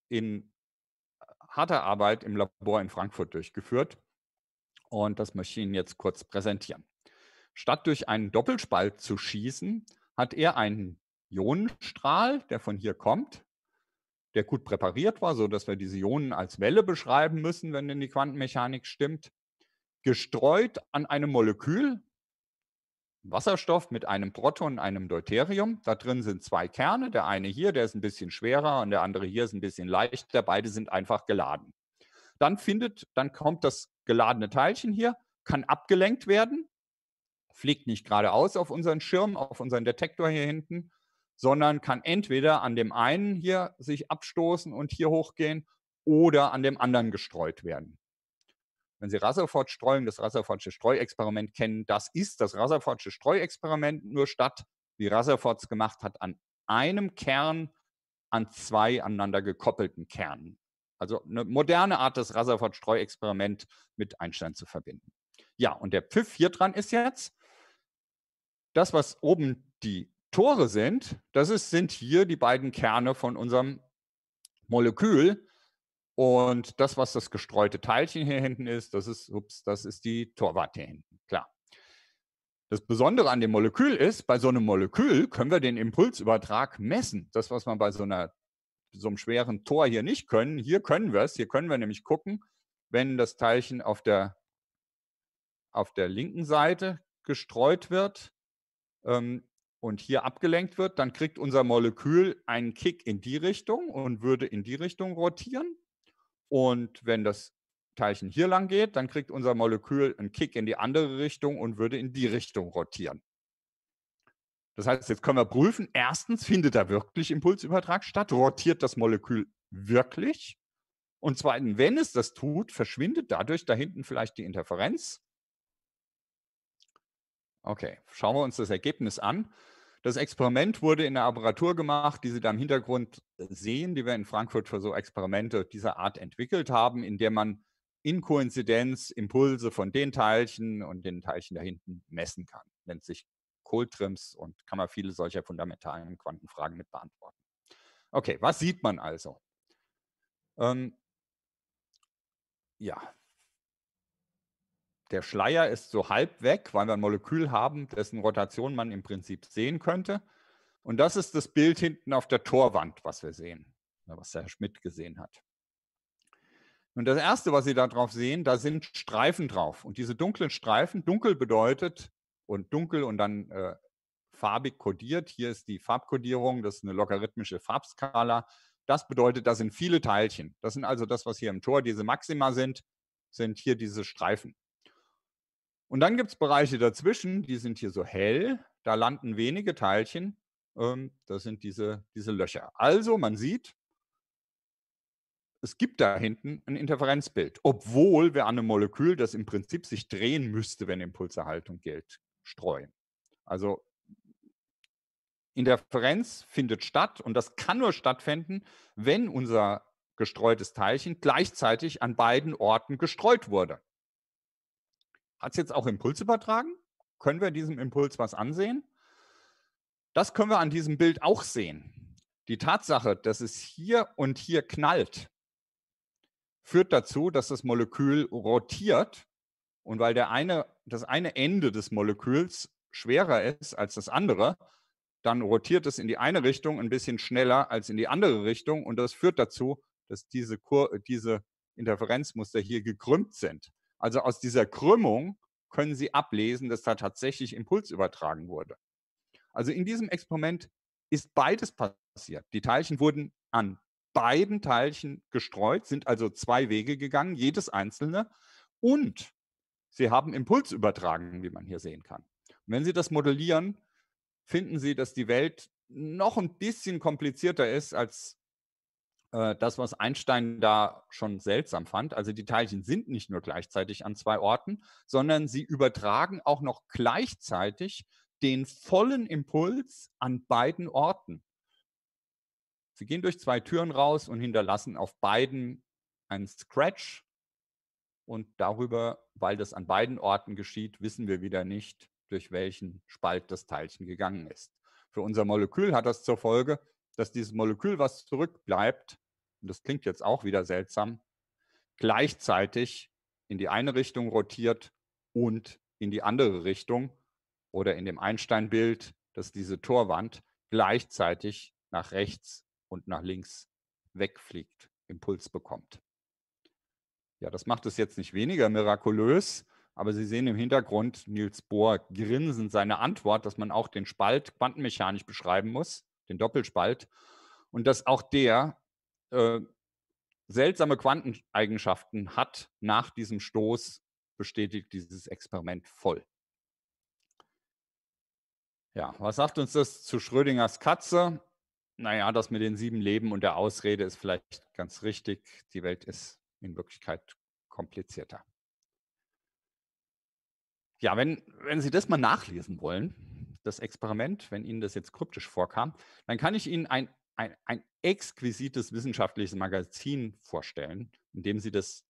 in äh, harter Arbeit im Labor in Frankfurt durchgeführt. Und das möchte ich Ihnen jetzt kurz präsentieren. Statt durch einen Doppelspalt zu schießen, hat er einen Ionenstrahl, der von hier kommt, der gut präpariert war, sodass wir diese Ionen als Welle beschreiben müssen, wenn denn die Quantenmechanik stimmt, gestreut an einem Molekül, Wasserstoff mit einem Proton und einem Deuterium. Da drin sind zwei Kerne, der eine hier, der ist ein bisschen schwerer und der andere hier ist ein bisschen leichter. Beide sind einfach geladen. Dann findet, dann kommt das geladene Teilchen hier, kann abgelenkt werden, fliegt nicht geradeaus auf unseren Schirm, auf unseren Detektor hier hinten, sondern kann entweder an dem einen hier sich abstoßen und hier hochgehen oder an dem anderen gestreut werden. Wenn Sie Rutherford Streuung, das Rutherfordsche Streuexperiment kennen, das ist das Rutherfordsche Streuexperiment nur statt, wie Rutherford es gemacht hat, an einem Kern an zwei aneinander gekoppelten Kernen. Also eine moderne Art, das rutherford streuexperiment mit Einstein zu verbinden. Ja, und der Pfiff hier dran ist jetzt, das, was oben die Tore sind, das ist, sind hier die beiden Kerne von unserem Molekül. Und das, was das gestreute Teilchen hier hinten ist, das ist, ups, das ist die Torwarte hinten, klar. Das Besondere an dem Molekül ist, bei so einem Molekül können wir den Impulsübertrag messen. Das, was man bei so, einer, so einem schweren Tor hier nicht können, hier können wir es. Hier können wir nämlich gucken, wenn das Teilchen auf der, auf der linken Seite gestreut wird, ähm, und hier abgelenkt wird, dann kriegt unser Molekül einen Kick in die Richtung und würde in die Richtung rotieren. Und wenn das Teilchen hier lang geht, dann kriegt unser Molekül einen Kick in die andere Richtung und würde in die Richtung rotieren. Das heißt, jetzt können wir prüfen, erstens findet da wirklich Impulsübertrag statt, rotiert das Molekül wirklich? Und zweitens, wenn es das tut, verschwindet dadurch da hinten vielleicht die Interferenz Okay, schauen wir uns das Ergebnis an. Das Experiment wurde in der Apparatur gemacht, die Sie da im Hintergrund äh, sehen, die wir in Frankfurt für so Experimente dieser Art entwickelt haben, in der man in Koinzidenz Impulse von den Teilchen und den Teilchen da hinten messen kann. Nennt sich Coltrims und kann man viele solcher fundamentalen Quantenfragen mit beantworten. Okay, was sieht man also? Ähm, ja, der Schleier ist so halb weg, weil wir ein Molekül haben, dessen Rotation man im Prinzip sehen könnte. Und das ist das Bild hinten auf der Torwand, was wir sehen, was der Herr Schmidt gesehen hat. Und das Erste, was Sie da drauf sehen, da sind Streifen drauf. Und diese dunklen Streifen, dunkel bedeutet und dunkel und dann äh, farbig kodiert. Hier ist die Farbkodierung, das ist eine logarithmische Farbskala. Das bedeutet, da sind viele Teilchen. Das sind also das, was hier im Tor diese Maxima sind, sind hier diese Streifen. Und dann gibt es Bereiche dazwischen, die sind hier so hell, da landen wenige Teilchen, ähm, das sind diese, diese Löcher. Also man sieht, es gibt da hinten ein Interferenzbild, obwohl wir an einem Molekül, das im Prinzip sich drehen müsste, wenn Impulserhaltung gilt, streuen. Also Interferenz findet statt und das kann nur stattfinden, wenn unser gestreutes Teilchen gleichzeitig an beiden Orten gestreut wurde. Hat es jetzt auch Impuls übertragen? Können wir diesem Impuls was ansehen? Das können wir an diesem Bild auch sehen. Die Tatsache, dass es hier und hier knallt, führt dazu, dass das Molekül rotiert. Und weil der eine, das eine Ende des Moleküls schwerer ist als das andere, dann rotiert es in die eine Richtung ein bisschen schneller als in die andere Richtung. Und das führt dazu, dass diese, Kur diese Interferenzmuster hier gekrümmt sind. Also aus dieser Krümmung können Sie ablesen, dass da tatsächlich Impuls übertragen wurde. Also in diesem Experiment ist beides passiert. Die Teilchen wurden an beiden Teilchen gestreut, sind also zwei Wege gegangen, jedes einzelne. Und sie haben Impuls übertragen, wie man hier sehen kann. Und wenn Sie das modellieren, finden Sie, dass die Welt noch ein bisschen komplizierter ist, als äh, das, was Einstein da schon seltsam fand. Also die Teilchen sind nicht nur gleichzeitig an zwei Orten, sondern sie übertragen auch noch gleichzeitig den vollen Impuls an beiden Orten. Sie gehen durch zwei Türen raus und hinterlassen auf beiden einen Scratch. Und darüber, weil das an beiden Orten geschieht, wissen wir wieder nicht, durch welchen Spalt das Teilchen gegangen ist. Für unser Molekül hat das zur Folge, dass dieses Molekül, was zurückbleibt, und das klingt jetzt auch wieder seltsam, gleichzeitig in die eine Richtung rotiert und in die andere Richtung oder in dem Einstein-Bild, dass diese Torwand gleichzeitig nach rechts und nach links wegfliegt, Impuls bekommt. Ja, das macht es jetzt nicht weniger mirakulös, aber Sie sehen im Hintergrund Niels Bohr grinsend seine Antwort, dass man auch den Spalt quantenmechanisch beschreiben muss den Doppelspalt, und dass auch der äh, seltsame Quanteneigenschaften hat nach diesem Stoß, bestätigt dieses Experiment voll. Ja, was sagt uns das zu Schrödingers Katze? Naja, das mit den sieben Leben und der Ausrede ist vielleicht ganz richtig. Die Welt ist in Wirklichkeit komplizierter. Ja, wenn, wenn Sie das mal nachlesen wollen, das Experiment, wenn Ihnen das jetzt kryptisch vorkam, dann kann ich Ihnen ein, ein, ein exquisites wissenschaftliches Magazin vorstellen, in dem Sie das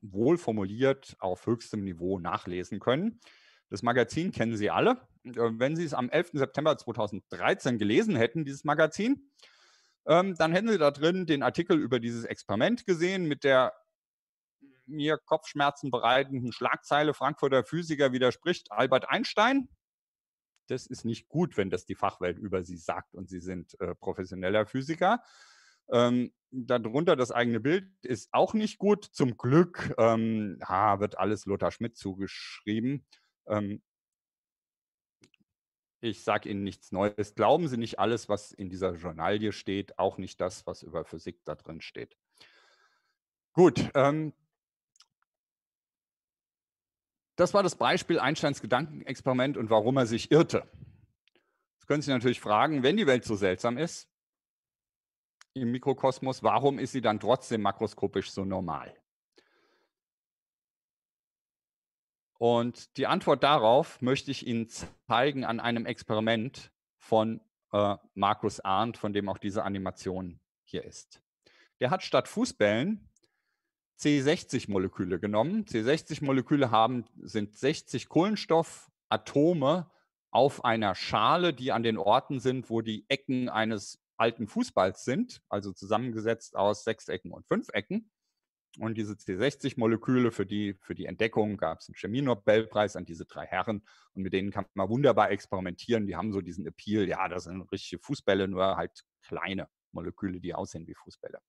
wohl formuliert auf höchstem Niveau nachlesen können. Das Magazin kennen Sie alle. Äh, wenn Sie es am 11. September 2013 gelesen hätten, dieses Magazin, ähm, dann hätten Sie da drin den Artikel über dieses Experiment gesehen mit der mir Kopfschmerzen bereitenden Schlagzeile Frankfurter Physiker widerspricht Albert Einstein das ist nicht gut, wenn das die Fachwelt über sie sagt und sie sind äh, professioneller Physiker. Ähm, darunter das eigene Bild ist auch nicht gut. Zum Glück ähm, ah, wird alles Lothar Schmidt zugeschrieben. Ähm, ich sage Ihnen nichts Neues. Glauben Sie nicht alles, was in dieser Journalie steht, auch nicht das, was über Physik da drin steht. Gut, ähm, das war das Beispiel Einsteins Gedankenexperiment und warum er sich irrte. Jetzt können Sie natürlich fragen, wenn die Welt so seltsam ist im Mikrokosmos, warum ist sie dann trotzdem makroskopisch so normal? Und die Antwort darauf möchte ich Ihnen zeigen an einem Experiment von äh, Markus Arndt, von dem auch diese Animation hier ist. Der hat statt Fußbällen C60-Moleküle genommen. C60-Moleküle haben, sind 60 Kohlenstoffatome auf einer Schale, die an den Orten sind, wo die Ecken eines alten Fußballs sind, also zusammengesetzt aus Sechsecken und Fünfecken. Und diese C60-Moleküle, für die, für die Entdeckung gab es einen Chemie-Nobelpreis an diese drei Herren. Und mit denen kann man wunderbar experimentieren. Die haben so diesen Appeal, ja, das sind richtige Fußbälle, nur halt kleine. Moleküle, die aussehen wie Fußbälle.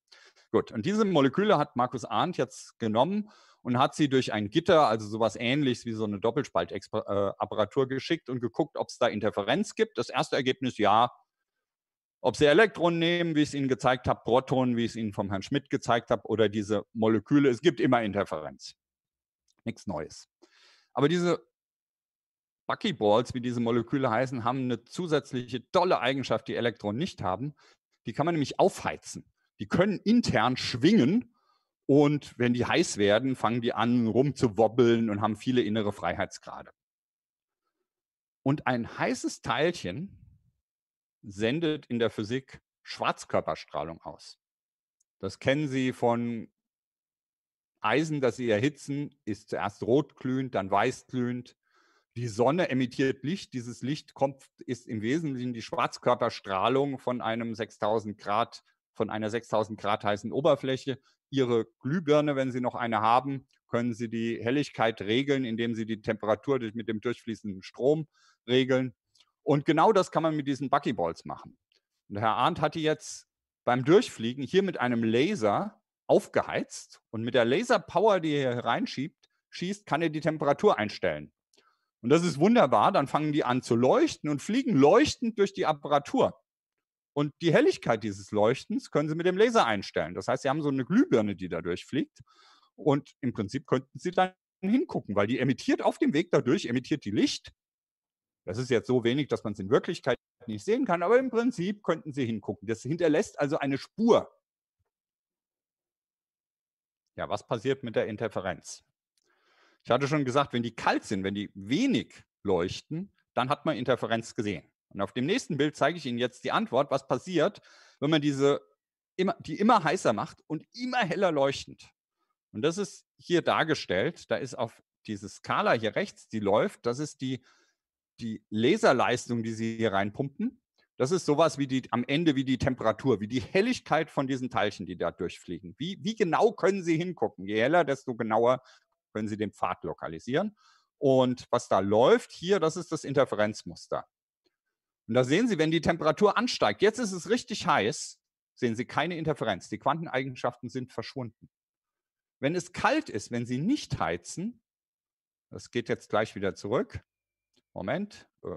Gut, und diese Moleküle hat Markus Arndt jetzt genommen und hat sie durch ein Gitter, also sowas ähnliches wie so eine Doppelspaltapparatur äh, geschickt und geguckt, ob es da Interferenz gibt. Das erste Ergebnis, ja. Ob sie Elektronen nehmen, wie ich es Ihnen gezeigt habe, Protonen, wie ich es Ihnen vom Herrn Schmidt gezeigt habe, oder diese Moleküle, es gibt immer Interferenz. Nichts Neues. Aber diese Buckyballs, wie diese Moleküle heißen, haben eine zusätzliche tolle Eigenschaft, die Elektronen nicht haben. Die kann man nämlich aufheizen. Die können intern schwingen und wenn die heiß werden, fangen die an rumzuwobbeln und haben viele innere Freiheitsgrade. Und ein heißes Teilchen sendet in der Physik Schwarzkörperstrahlung aus. Das kennen Sie von Eisen, das Sie erhitzen, ist zuerst rotglühend, dann weißglühend, die Sonne emittiert Licht. Dieses Licht kommt, ist im Wesentlichen die Schwarzkörperstrahlung von einem 6000 Grad, von einer 6000 Grad heißen Oberfläche. Ihre Glühbirne, wenn Sie noch eine haben, können Sie die Helligkeit regeln, indem Sie die Temperatur mit dem durchfließenden Strom regeln. Und genau das kann man mit diesen Buckyballs machen. Und Herr Arndt hat die jetzt beim Durchfliegen hier mit einem Laser aufgeheizt und mit der Laserpower, die er hier reinschiebt, schießt, kann er die Temperatur einstellen. Und das ist wunderbar, dann fangen die an zu leuchten und fliegen leuchtend durch die Apparatur. Und die Helligkeit dieses Leuchtens können Sie mit dem Laser einstellen. Das heißt, Sie haben so eine Glühbirne, die da durchfliegt. Und im Prinzip könnten Sie dann hingucken, weil die emittiert auf dem Weg dadurch, emittiert die Licht. Das ist jetzt so wenig, dass man es in Wirklichkeit nicht sehen kann, aber im Prinzip könnten Sie hingucken. Das hinterlässt also eine Spur. Ja, was passiert mit der Interferenz? Ich hatte schon gesagt, wenn die kalt sind, wenn die wenig leuchten, dann hat man Interferenz gesehen. Und auf dem nächsten Bild zeige ich Ihnen jetzt die Antwort, was passiert, wenn man diese immer, die immer heißer macht und immer heller leuchtend. Und das ist hier dargestellt. Da ist auf diese Skala hier rechts, die läuft, das ist die, die Laserleistung, die Sie hier reinpumpen. Das ist sowas wie die, am Ende wie die Temperatur, wie die Helligkeit von diesen Teilchen, die da durchfliegen. Wie, wie genau können Sie hingucken? Je heller, desto genauer können Sie den Pfad lokalisieren. Und was da läuft hier, das ist das Interferenzmuster. Und da sehen Sie, wenn die Temperatur ansteigt, jetzt ist es richtig heiß, sehen Sie keine Interferenz. Die Quanteneigenschaften sind verschwunden. Wenn es kalt ist, wenn Sie nicht heizen, das geht jetzt gleich wieder zurück. Moment. Äh,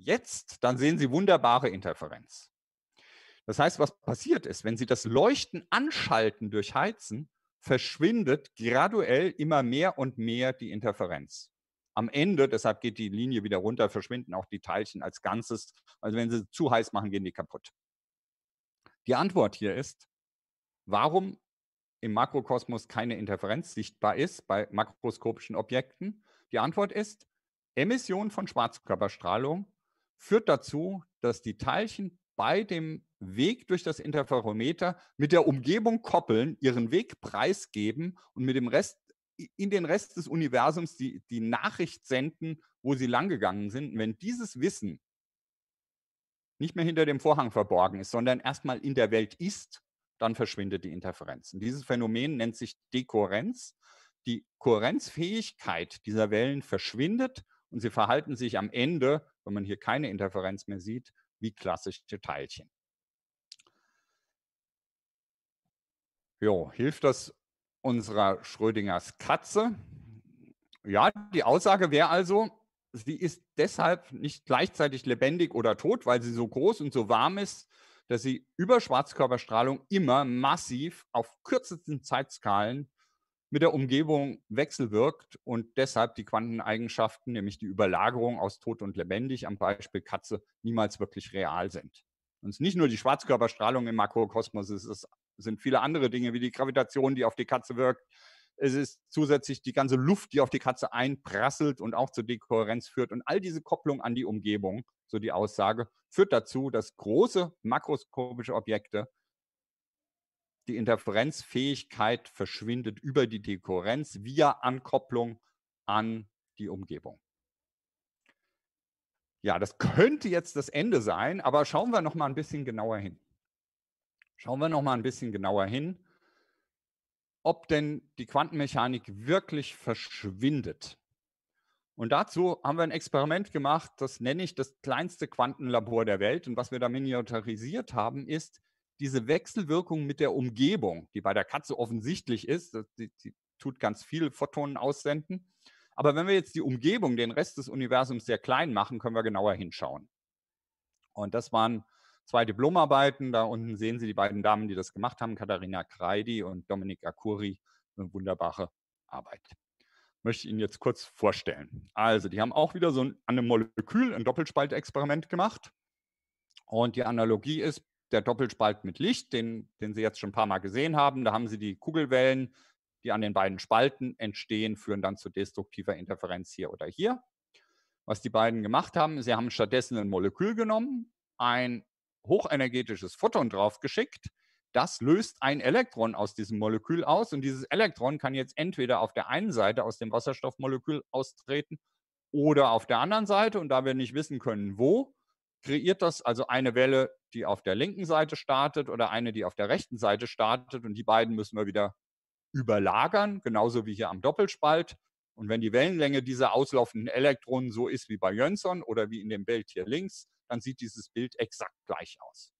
jetzt, dann sehen Sie wunderbare Interferenz. Das heißt, was passiert ist, wenn Sie das Leuchten anschalten durch Heizen, verschwindet graduell immer mehr und mehr die Interferenz. Am Ende, deshalb geht die Linie wieder runter, verschwinden auch die Teilchen als Ganzes. Also wenn sie zu heiß machen, gehen die kaputt. Die Antwort hier ist, warum im Makrokosmos keine Interferenz sichtbar ist bei makroskopischen Objekten? Die Antwort ist, Emission von Schwarzkörperstrahlung führt dazu, dass die Teilchen bei dem Weg durch das Interferometer mit der Umgebung koppeln, ihren Weg preisgeben und mit dem Rest in den Rest des Universums die, die Nachricht senden, wo sie langgegangen sind. Und wenn dieses Wissen nicht mehr hinter dem Vorhang verborgen ist, sondern erstmal in der Welt ist, dann verschwindet die Interferenz. Und dieses Phänomen nennt sich Dekohärenz. Die Kohärenzfähigkeit dieser Wellen verschwindet und sie verhalten sich am Ende, wenn man hier keine Interferenz mehr sieht, wie klassische Teilchen. Jo, hilft das unserer Schrödingers Katze? Ja, die Aussage wäre also, sie ist deshalb nicht gleichzeitig lebendig oder tot, weil sie so groß und so warm ist, dass sie über Schwarzkörperstrahlung immer massiv auf kürzesten Zeitskalen mit der Umgebung wechselwirkt und deshalb die Quanteneigenschaften, nämlich die Überlagerung aus tot und lebendig am Beispiel Katze, niemals wirklich real sind. Und es ist nicht nur die Schwarzkörperstrahlung im Makrokosmos, es ist sind viele andere Dinge wie die Gravitation, die auf die Katze wirkt. Es ist zusätzlich die ganze Luft, die auf die Katze einprasselt und auch zur Dekohärenz führt. Und all diese Kopplung an die Umgebung, so die Aussage, führt dazu, dass große makroskopische Objekte die Interferenzfähigkeit verschwindet über die Dekohärenz via Ankopplung an die Umgebung. Ja, das könnte jetzt das Ende sein, aber schauen wir noch mal ein bisschen genauer hin. Schauen wir noch mal ein bisschen genauer hin, ob denn die Quantenmechanik wirklich verschwindet. Und dazu haben wir ein Experiment gemacht, das nenne ich das kleinste Quantenlabor der Welt. Und was wir da miniaturisiert haben, ist diese Wechselwirkung mit der Umgebung, die bei der Katze offensichtlich ist. Die, die tut ganz viele Photonen aussenden. Aber wenn wir jetzt die Umgebung, den Rest des Universums sehr klein machen, können wir genauer hinschauen. Und das waren zwei Diplomarbeiten. Da unten sehen Sie die beiden Damen, die das gemacht haben, Katharina Kreidi und Dominik Akuri. Eine wunderbare Arbeit. Möchte ich Ihnen jetzt kurz vorstellen. Also, die haben auch wieder so ein, an einem Molekül ein Doppelspaltexperiment gemacht. Und die Analogie ist der Doppelspalt mit Licht, den, den Sie jetzt schon ein paar Mal gesehen haben. Da haben Sie die Kugelwellen, die an den beiden Spalten entstehen, führen dann zu destruktiver Interferenz hier oder hier. Was die beiden gemacht haben, sie haben stattdessen ein Molekül genommen, ein hochenergetisches Photon draufgeschickt. Das löst ein Elektron aus diesem Molekül aus und dieses Elektron kann jetzt entweder auf der einen Seite aus dem Wasserstoffmolekül austreten oder auf der anderen Seite. Und da wir nicht wissen können, wo, kreiert das also eine Welle, die auf der linken Seite startet oder eine, die auf der rechten Seite startet. Und die beiden müssen wir wieder überlagern, genauso wie hier am Doppelspalt. Und wenn die Wellenlänge dieser auslaufenden Elektronen so ist wie bei Jönsson oder wie in dem Bild hier links, dann sieht dieses Bild exakt gleich aus.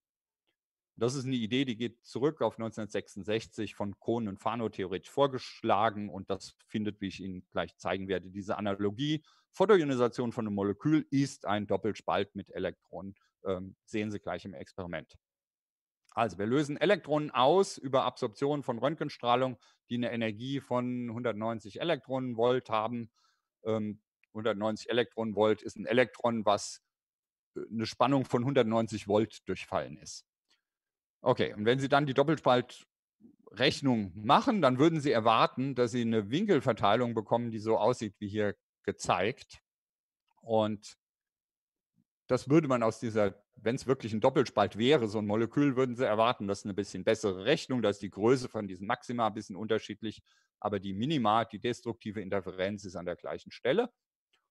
Das ist eine Idee, die geht zurück auf 1966 von Kohn und Fano theoretisch vorgeschlagen und das findet, wie ich Ihnen gleich zeigen werde, diese Analogie. Photoionisation von einem Molekül ist ein Doppelspalt mit Elektronen, ähm, sehen Sie gleich im Experiment. Also wir lösen Elektronen aus über Absorption von Röntgenstrahlung, die eine Energie von 190 Elektronenvolt haben. Ähm, 190 Elektronenvolt ist ein Elektron, was eine Spannung von 190 Volt durchfallen ist. Okay, und wenn Sie dann die Doppelspaltrechnung machen, dann würden Sie erwarten, dass Sie eine Winkelverteilung bekommen, die so aussieht wie hier gezeigt. Und das würde man aus dieser, wenn es wirklich ein Doppelspalt wäre, so ein Molekül, würden Sie erwarten, dass eine bisschen bessere Rechnung, dass die Größe von diesem Maxima ein bisschen unterschiedlich, aber die Minima, die destruktive Interferenz ist an der gleichen Stelle.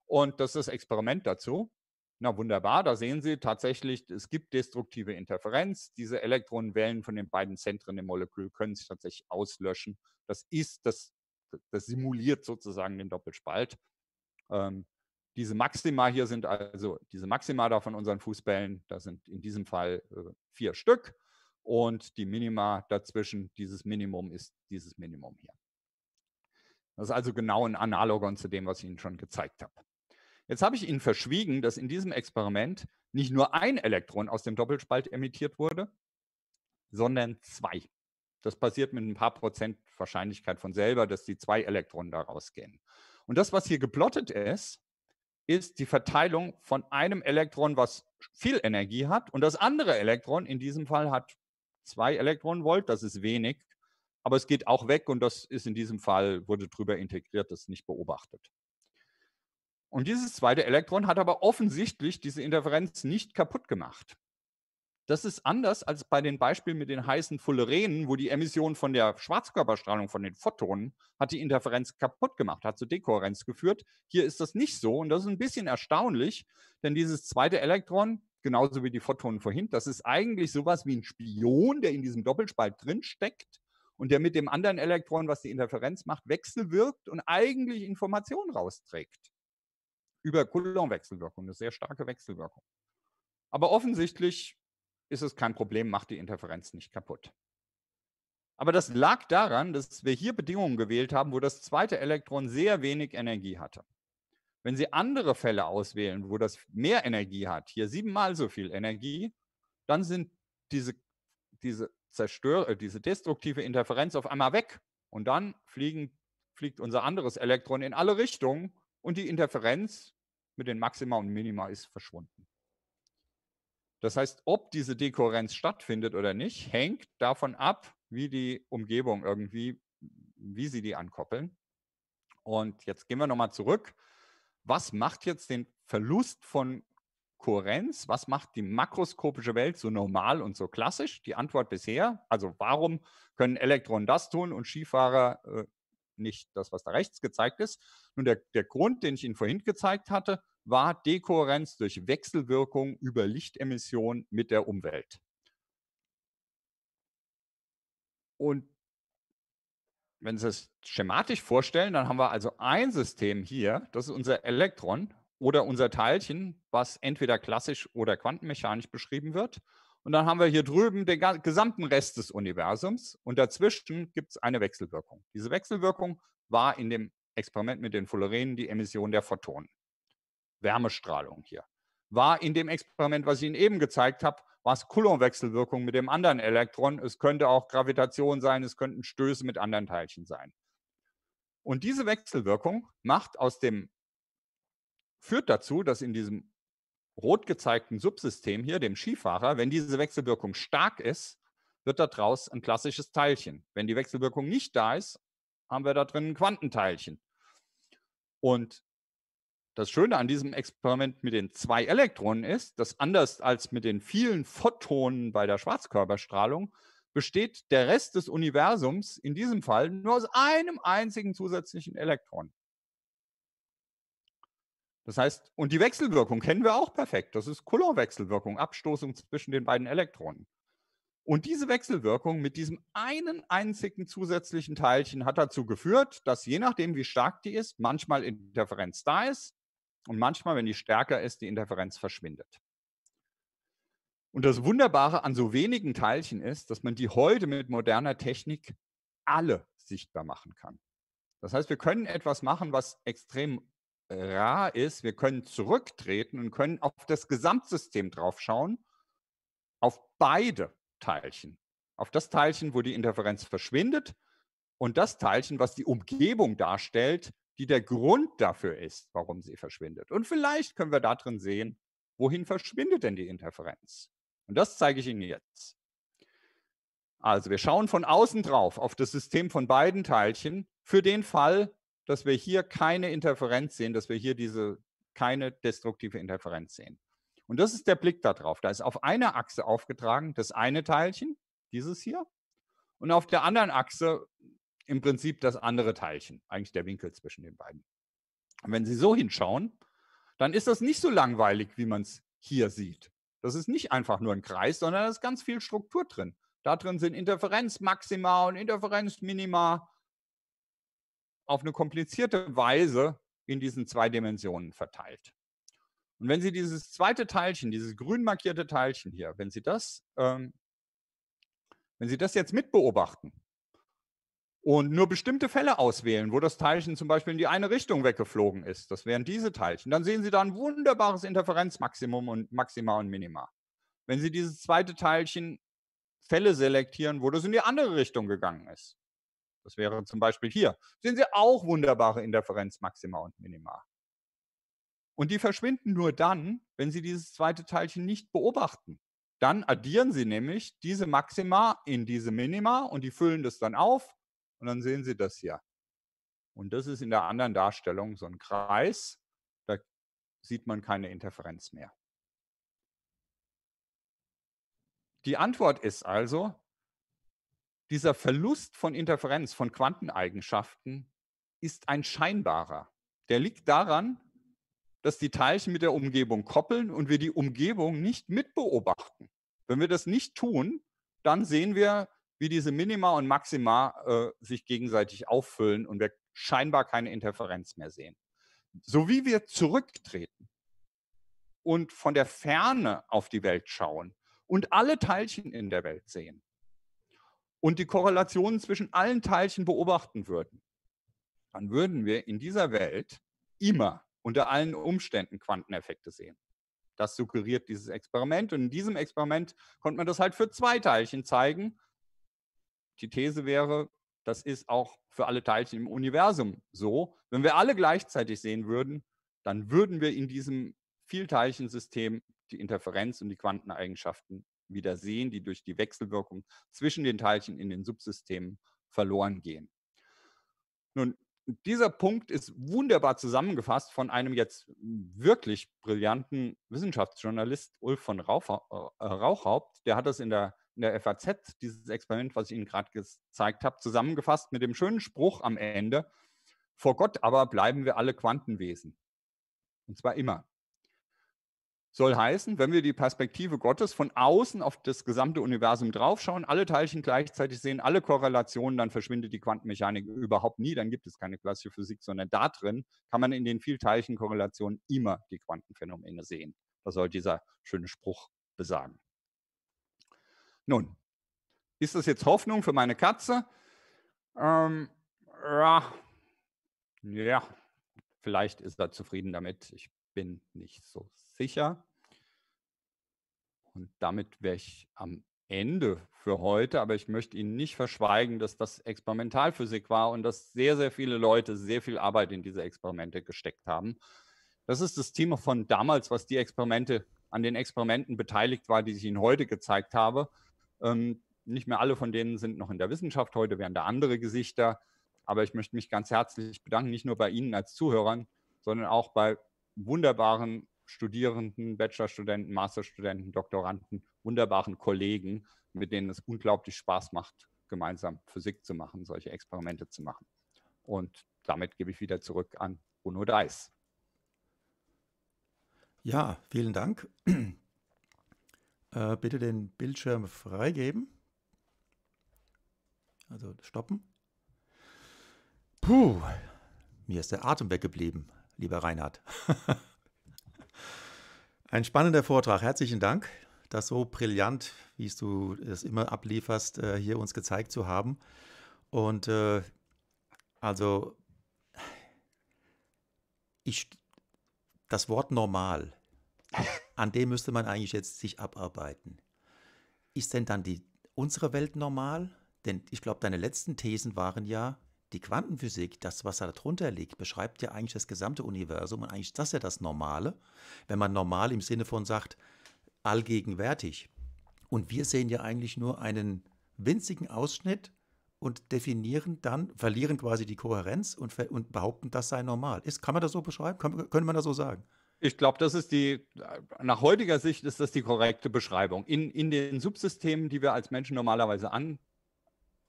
Und das ist das Experiment dazu. Na wunderbar, da sehen Sie tatsächlich, es gibt destruktive Interferenz. Diese Elektronenwellen von den beiden Zentren im Molekül können sich tatsächlich auslöschen. Das ist, das, das simuliert sozusagen den Doppelspalt. Ähm, diese Maxima hier sind also diese Maxima da von unseren Fußbällen, da sind in diesem Fall äh, vier Stück und die Minima dazwischen, dieses Minimum ist dieses Minimum hier. Das ist also genau ein Analogon zu dem, was ich Ihnen schon gezeigt habe. Jetzt habe ich Ihnen verschwiegen, dass in diesem Experiment nicht nur ein Elektron aus dem Doppelspalt emittiert wurde, sondern zwei. Das passiert mit ein paar Prozent Wahrscheinlichkeit von selber, dass die zwei Elektronen da rausgehen. Und das, was hier geplottet ist, ist die Verteilung von einem Elektron, was viel Energie hat, und das andere Elektron, in diesem Fall hat zwei Elektronenvolt, das ist wenig, aber es geht auch weg und das ist in diesem Fall, wurde drüber integriert, das ist nicht beobachtet. Und dieses zweite Elektron hat aber offensichtlich diese Interferenz nicht kaputt gemacht. Das ist anders als bei den Beispielen mit den heißen Fullerenen, wo die Emission von der Schwarzkörperstrahlung, von den Photonen, hat die Interferenz kaputt gemacht, hat zu Dekohärenz geführt. Hier ist das nicht so und das ist ein bisschen erstaunlich, denn dieses zweite Elektron, genauso wie die Photonen vorhin, das ist eigentlich sowas wie ein Spion, der in diesem Doppelspalt drin steckt und der mit dem anderen Elektron, was die Interferenz macht, wechselwirkt und eigentlich Informationen rausträgt über Coulomb-Wechselwirkung, eine sehr starke Wechselwirkung. Aber offensichtlich ist es kein Problem, macht die Interferenz nicht kaputt. Aber das lag daran, dass wir hier Bedingungen gewählt haben, wo das zweite Elektron sehr wenig Energie hatte. Wenn Sie andere Fälle auswählen, wo das mehr Energie hat, hier siebenmal so viel Energie, dann sind diese, diese, Zerstör äh, diese destruktive Interferenz auf einmal weg. Und dann fliegen, fliegt unser anderes Elektron in alle Richtungen und die Interferenz mit den Maxima und Minima ist verschwunden. Das heißt, ob diese Dekohärenz stattfindet oder nicht, hängt davon ab, wie die Umgebung irgendwie, wie sie die ankoppeln. Und jetzt gehen wir nochmal zurück. Was macht jetzt den Verlust von Kohärenz? Was macht die makroskopische Welt so normal und so klassisch? Die Antwort bisher, also warum können Elektronen das tun und Skifahrer äh, nicht das, was da rechts gezeigt ist. Nun, der, der Grund, den ich Ihnen vorhin gezeigt hatte, war Dekohärenz durch Wechselwirkung über Lichtemission mit der Umwelt. Und wenn Sie es schematisch vorstellen, dann haben wir also ein System hier, das ist unser Elektron oder unser Teilchen, was entweder klassisch oder quantenmechanisch beschrieben wird. Und dann haben wir hier drüben den gesamten Rest des Universums und dazwischen gibt es eine Wechselwirkung. Diese Wechselwirkung war in dem Experiment mit den Fullerenen die Emission der Photonen. Wärmestrahlung hier. War in dem Experiment, was ich Ihnen eben gezeigt habe, was Coulomb-Wechselwirkung mit dem anderen Elektron. Es könnte auch Gravitation sein, es könnten Stöße mit anderen Teilchen sein. Und diese Wechselwirkung macht aus dem, führt dazu, dass in diesem rot gezeigten Subsystem hier, dem Skifahrer, wenn diese Wechselwirkung stark ist, wird daraus ein klassisches Teilchen. Wenn die Wechselwirkung nicht da ist, haben wir da drin ein Quantenteilchen. Und das Schöne an diesem Experiment mit den zwei Elektronen ist, dass anders als mit den vielen Photonen bei der Schwarzkörperstrahlung besteht der Rest des Universums in diesem Fall nur aus einem einzigen zusätzlichen Elektron. Das heißt, und die Wechselwirkung kennen wir auch perfekt. Das ist Coulomb-Wechselwirkung, Abstoßung zwischen den beiden Elektronen. Und diese Wechselwirkung mit diesem einen einzigen zusätzlichen Teilchen hat dazu geführt, dass je nachdem, wie stark die ist, manchmal Interferenz da ist und manchmal, wenn die stärker ist, die Interferenz verschwindet. Und das Wunderbare an so wenigen Teilchen ist, dass man die heute mit moderner Technik alle sichtbar machen kann. Das heißt, wir können etwas machen, was extrem rar ist, wir können zurücktreten und können auf das Gesamtsystem draufschauen, auf beide Teilchen. Auf das Teilchen, wo die Interferenz verschwindet und das Teilchen, was die Umgebung darstellt, die der Grund dafür ist, warum sie verschwindet. Und vielleicht können wir darin sehen, wohin verschwindet denn die Interferenz? Und das zeige ich Ihnen jetzt. Also wir schauen von außen drauf auf das System von beiden Teilchen für den Fall, dass wir hier keine Interferenz sehen, dass wir hier diese keine destruktive Interferenz sehen. Und das ist der Blick darauf. Da ist auf einer Achse aufgetragen das eine Teilchen, dieses hier, und auf der anderen Achse im Prinzip das andere Teilchen, eigentlich der Winkel zwischen den beiden. Und wenn Sie so hinschauen, dann ist das nicht so langweilig, wie man es hier sieht. Das ist nicht einfach nur ein Kreis, sondern da ist ganz viel Struktur drin. Da drin sind Interferenzmaxima und Interferenzminima auf eine komplizierte Weise in diesen zwei Dimensionen verteilt. Und wenn Sie dieses zweite Teilchen, dieses grün markierte Teilchen hier, wenn Sie das, ähm, wenn Sie das jetzt mitbeobachten und nur bestimmte Fälle auswählen, wo das Teilchen zum Beispiel in die eine Richtung weggeflogen ist, das wären diese Teilchen, dann sehen Sie da ein wunderbares Interferenzmaximum und Maxima und Minima. Wenn Sie dieses zweite Teilchen Fälle selektieren, wo das in die andere Richtung gegangen ist, das wäre zum Beispiel hier. Sehen Sie auch wunderbare Interferenzmaxima und Minima. Und die verschwinden nur dann, wenn Sie dieses zweite Teilchen nicht beobachten. Dann addieren Sie nämlich diese Maxima in diese Minima und die füllen das dann auf und dann sehen Sie das hier. Und das ist in der anderen Darstellung so ein Kreis. Da sieht man keine Interferenz mehr. Die Antwort ist also, dieser Verlust von Interferenz, von Quanteneigenschaften ist ein scheinbarer. Der liegt daran, dass die Teilchen mit der Umgebung koppeln und wir die Umgebung nicht mitbeobachten. Wenn wir das nicht tun, dann sehen wir, wie diese Minima und Maxima äh, sich gegenseitig auffüllen und wir scheinbar keine Interferenz mehr sehen. So wie wir zurücktreten und von der Ferne auf die Welt schauen und alle Teilchen in der Welt sehen, und die Korrelationen zwischen allen Teilchen beobachten würden, dann würden wir in dieser Welt immer unter allen Umständen Quanteneffekte sehen. Das suggeriert dieses Experiment. Und in diesem Experiment konnte man das halt für zwei Teilchen zeigen. Die These wäre, das ist auch für alle Teilchen im Universum so. Wenn wir alle gleichzeitig sehen würden, dann würden wir in diesem Vielteilchensystem die Interferenz und die Quanteneigenschaften wieder sehen, die durch die Wechselwirkung zwischen den Teilchen in den Subsystemen verloren gehen. Nun, dieser Punkt ist wunderbar zusammengefasst von einem jetzt wirklich brillanten Wissenschaftsjournalist Ulf von äh, Rauchhaupt. Der hat das in der, in der FAZ, dieses Experiment, was ich Ihnen gerade gezeigt habe, zusammengefasst mit dem schönen Spruch am Ende, vor Gott aber bleiben wir alle Quantenwesen. Und zwar immer soll heißen, wenn wir die Perspektive Gottes von außen auf das gesamte Universum draufschauen, alle Teilchen gleichzeitig sehen, alle Korrelationen, dann verschwindet die Quantenmechanik überhaupt nie, dann gibt es keine klassische Physik, sondern da drin kann man in den Vielteilchenkorrelationen immer die Quantenphänomene sehen. Das soll dieser schöne Spruch besagen. Nun, ist das jetzt Hoffnung für meine Katze? Ähm, ja, ja, vielleicht ist er zufrieden damit. Ich bin nicht so sicher. Und damit wäre ich am Ende für heute, aber ich möchte Ihnen nicht verschweigen, dass das Experimentalphysik war und dass sehr, sehr viele Leute sehr viel Arbeit in diese Experimente gesteckt haben. Das ist das Thema von damals, was die Experimente an den Experimenten beteiligt war, die ich Ihnen heute gezeigt habe. Ähm, nicht mehr alle von denen sind noch in der Wissenschaft. Heute wären da andere Gesichter. Aber ich möchte mich ganz herzlich bedanken, nicht nur bei Ihnen als Zuhörern, sondern auch bei wunderbaren Studierenden, Bachelorstudenten, Masterstudenten, Doktoranden, wunderbaren Kollegen, mit denen es unglaublich Spaß macht, gemeinsam Physik zu machen, solche Experimente zu machen. Und damit gebe ich wieder zurück an Bruno Deis. Ja, vielen Dank. Äh, bitte den Bildschirm freigeben. Also stoppen. Puh, mir ist der Atem weggeblieben lieber Reinhard. Ein spannender Vortrag. Herzlichen Dank, das so brillant, wie du es immer ablieferst, äh, hier uns gezeigt zu haben. Und äh, also, ich, das Wort normal, an dem müsste man eigentlich jetzt sich abarbeiten. Ist denn dann die, unsere Welt normal? Denn ich glaube, deine letzten Thesen waren ja, die Quantenphysik, das, was da drunter liegt, beschreibt ja eigentlich das gesamte Universum und eigentlich ist das ja das Normale, wenn man normal im Sinne von sagt, allgegenwärtig. Und wir sehen ja eigentlich nur einen winzigen Ausschnitt und definieren dann, verlieren quasi die Kohärenz und, und behaupten, das sei normal. Ist, kann man das so beschreiben? Kann, könnte man das so sagen? Ich glaube, das ist die, nach heutiger Sicht ist das die korrekte Beschreibung. In, in den Subsystemen, die wir als Menschen normalerweise an,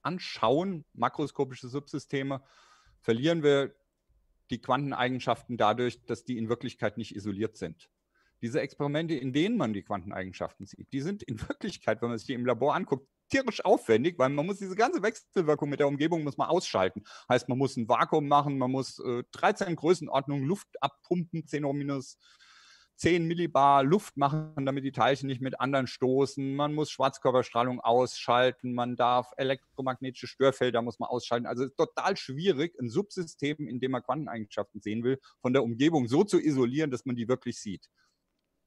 anschauen, makroskopische Subsysteme, verlieren wir die Quanteneigenschaften dadurch, dass die in Wirklichkeit nicht isoliert sind. Diese Experimente, in denen man die Quanteneigenschaften sieht, die sind in Wirklichkeit, wenn man sich die im Labor anguckt, tierisch aufwendig, weil man muss diese ganze Wechselwirkung mit der Umgebung muss man ausschalten. Heißt, man muss ein Vakuum machen, man muss äh, 13 Größenordnungen Luft abpumpen, 10 hoch minus 10 Millibar Luft machen, damit die Teilchen nicht mit anderen stoßen. Man muss Schwarzkörperstrahlung ausschalten. Man darf elektromagnetische Störfelder muss man ausschalten. Also es ist total schwierig, ein Subsystem, in dem man Quanteneigenschaften sehen will, von der Umgebung so zu isolieren, dass man die wirklich sieht.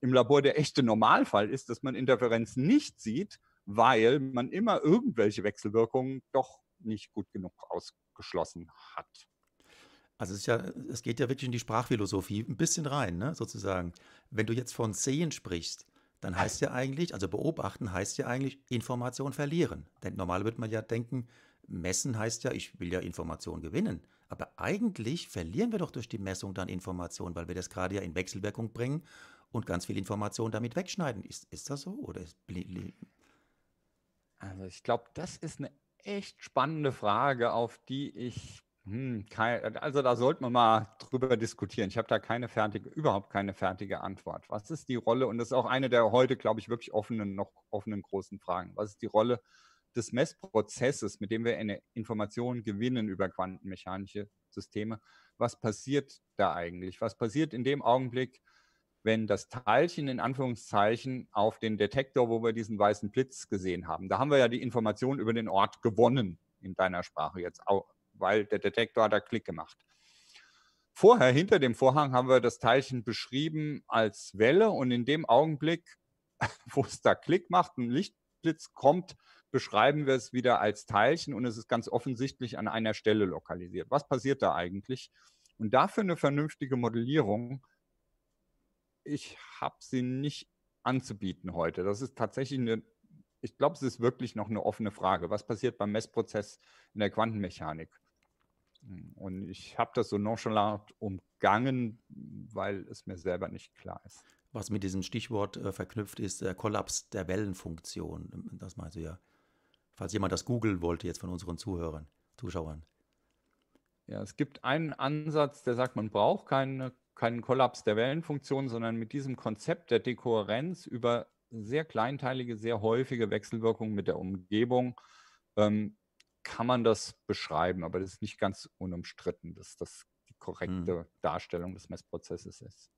Im Labor der echte Normalfall ist, dass man Interferenzen nicht sieht, weil man immer irgendwelche Wechselwirkungen doch nicht gut genug ausgeschlossen hat. Also es, ja, es geht ja wirklich in die Sprachphilosophie ein bisschen rein, ne? sozusagen. Wenn du jetzt von sehen sprichst, dann heißt ja eigentlich, also beobachten heißt ja eigentlich Information verlieren. Denn normal wird man ja denken, messen heißt ja, ich will ja Information gewinnen. Aber eigentlich verlieren wir doch durch die Messung dann Information, weil wir das gerade ja in Wechselwirkung bringen und ganz viel Information damit wegschneiden. Ist, ist das so? Oder ist... also ich glaube, das ist eine echt spannende Frage, auf die ich hm, kein, also da sollten wir mal drüber diskutieren. Ich habe da keine fertige, überhaupt keine fertige Antwort. Was ist die Rolle? Und das ist auch eine der heute, glaube ich, wirklich offenen, noch offenen großen Fragen. Was ist die Rolle des Messprozesses, mit dem wir eine Information gewinnen über quantenmechanische Systeme? Was passiert da eigentlich? Was passiert in dem Augenblick, wenn das Teilchen in Anführungszeichen auf den Detektor, wo wir diesen weißen Blitz gesehen haben, da haben wir ja die Information über den Ort gewonnen in deiner Sprache jetzt auch weil der Detektor hat da Klick gemacht. Vorher, hinter dem Vorhang, haben wir das Teilchen beschrieben als Welle und in dem Augenblick, wo es da Klick macht, ein Lichtblitz kommt, beschreiben wir es wieder als Teilchen und es ist ganz offensichtlich an einer Stelle lokalisiert. Was passiert da eigentlich? Und dafür eine vernünftige Modellierung, ich habe sie nicht anzubieten heute. Das ist tatsächlich eine, ich glaube, es ist wirklich noch eine offene Frage. Was passiert beim Messprozess in der Quantenmechanik? Und ich habe das so nonchalant umgangen, weil es mir selber nicht klar ist. Was mit diesem Stichwort äh, verknüpft ist, der Kollaps der Wellenfunktion. Das meinst du ja. Falls jemand das googeln wollte jetzt von unseren Zuhörern, Zuschauern. Ja, es gibt einen Ansatz, der sagt, man braucht keine, keinen Kollaps der Wellenfunktion, sondern mit diesem Konzept der Dekohärenz über sehr kleinteilige, sehr häufige Wechselwirkungen mit der Umgebung ähm, kann man das beschreiben, aber das ist nicht ganz unumstritten, dass das die hm. korrekte hm. Darstellung des Messprozesses ist.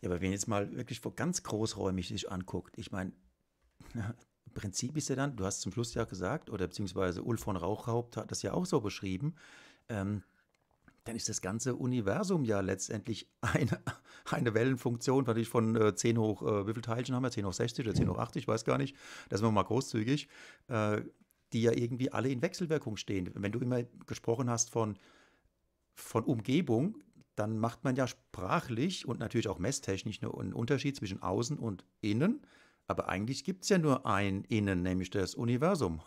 Ja, aber wenn jetzt mal wirklich ganz großräumig sich anguckt, ich meine, im Prinzip ist ja dann, du hast zum Schluss ja gesagt, oder beziehungsweise Ulf von Rauchhaupt hat das ja auch so beschrieben, ähm, dann ist das ganze Universum ja letztendlich eine, eine Wellenfunktion, natürlich von äh, 10 hoch, äh, wie viele Teilchen haben wir? 10 hoch 60 oder 10 hoch 80, ich weiß gar nicht. Das sind wir mal großzügig. Äh, die ja irgendwie alle in Wechselwirkung stehen. Wenn du immer gesprochen hast von, von Umgebung, dann macht man ja sprachlich und natürlich auch messtechnisch einen Unterschied zwischen außen und innen. Aber eigentlich gibt es ja nur ein Innen, nämlich das Universum.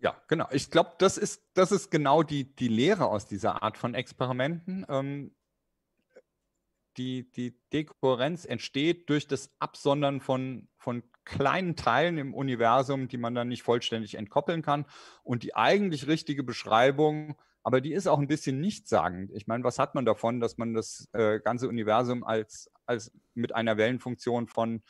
Ja, genau. Ich glaube, das ist, das ist genau die, die Lehre aus dieser Art von Experimenten. Ähm, die, die Dekohärenz entsteht durch das Absondern von, von kleinen Teilen im Universum, die man dann nicht vollständig entkoppeln kann. Und die eigentlich richtige Beschreibung, aber die ist auch ein bisschen nichtssagend. Ich meine, was hat man davon, dass man das äh, ganze Universum als, als mit einer Wellenfunktion von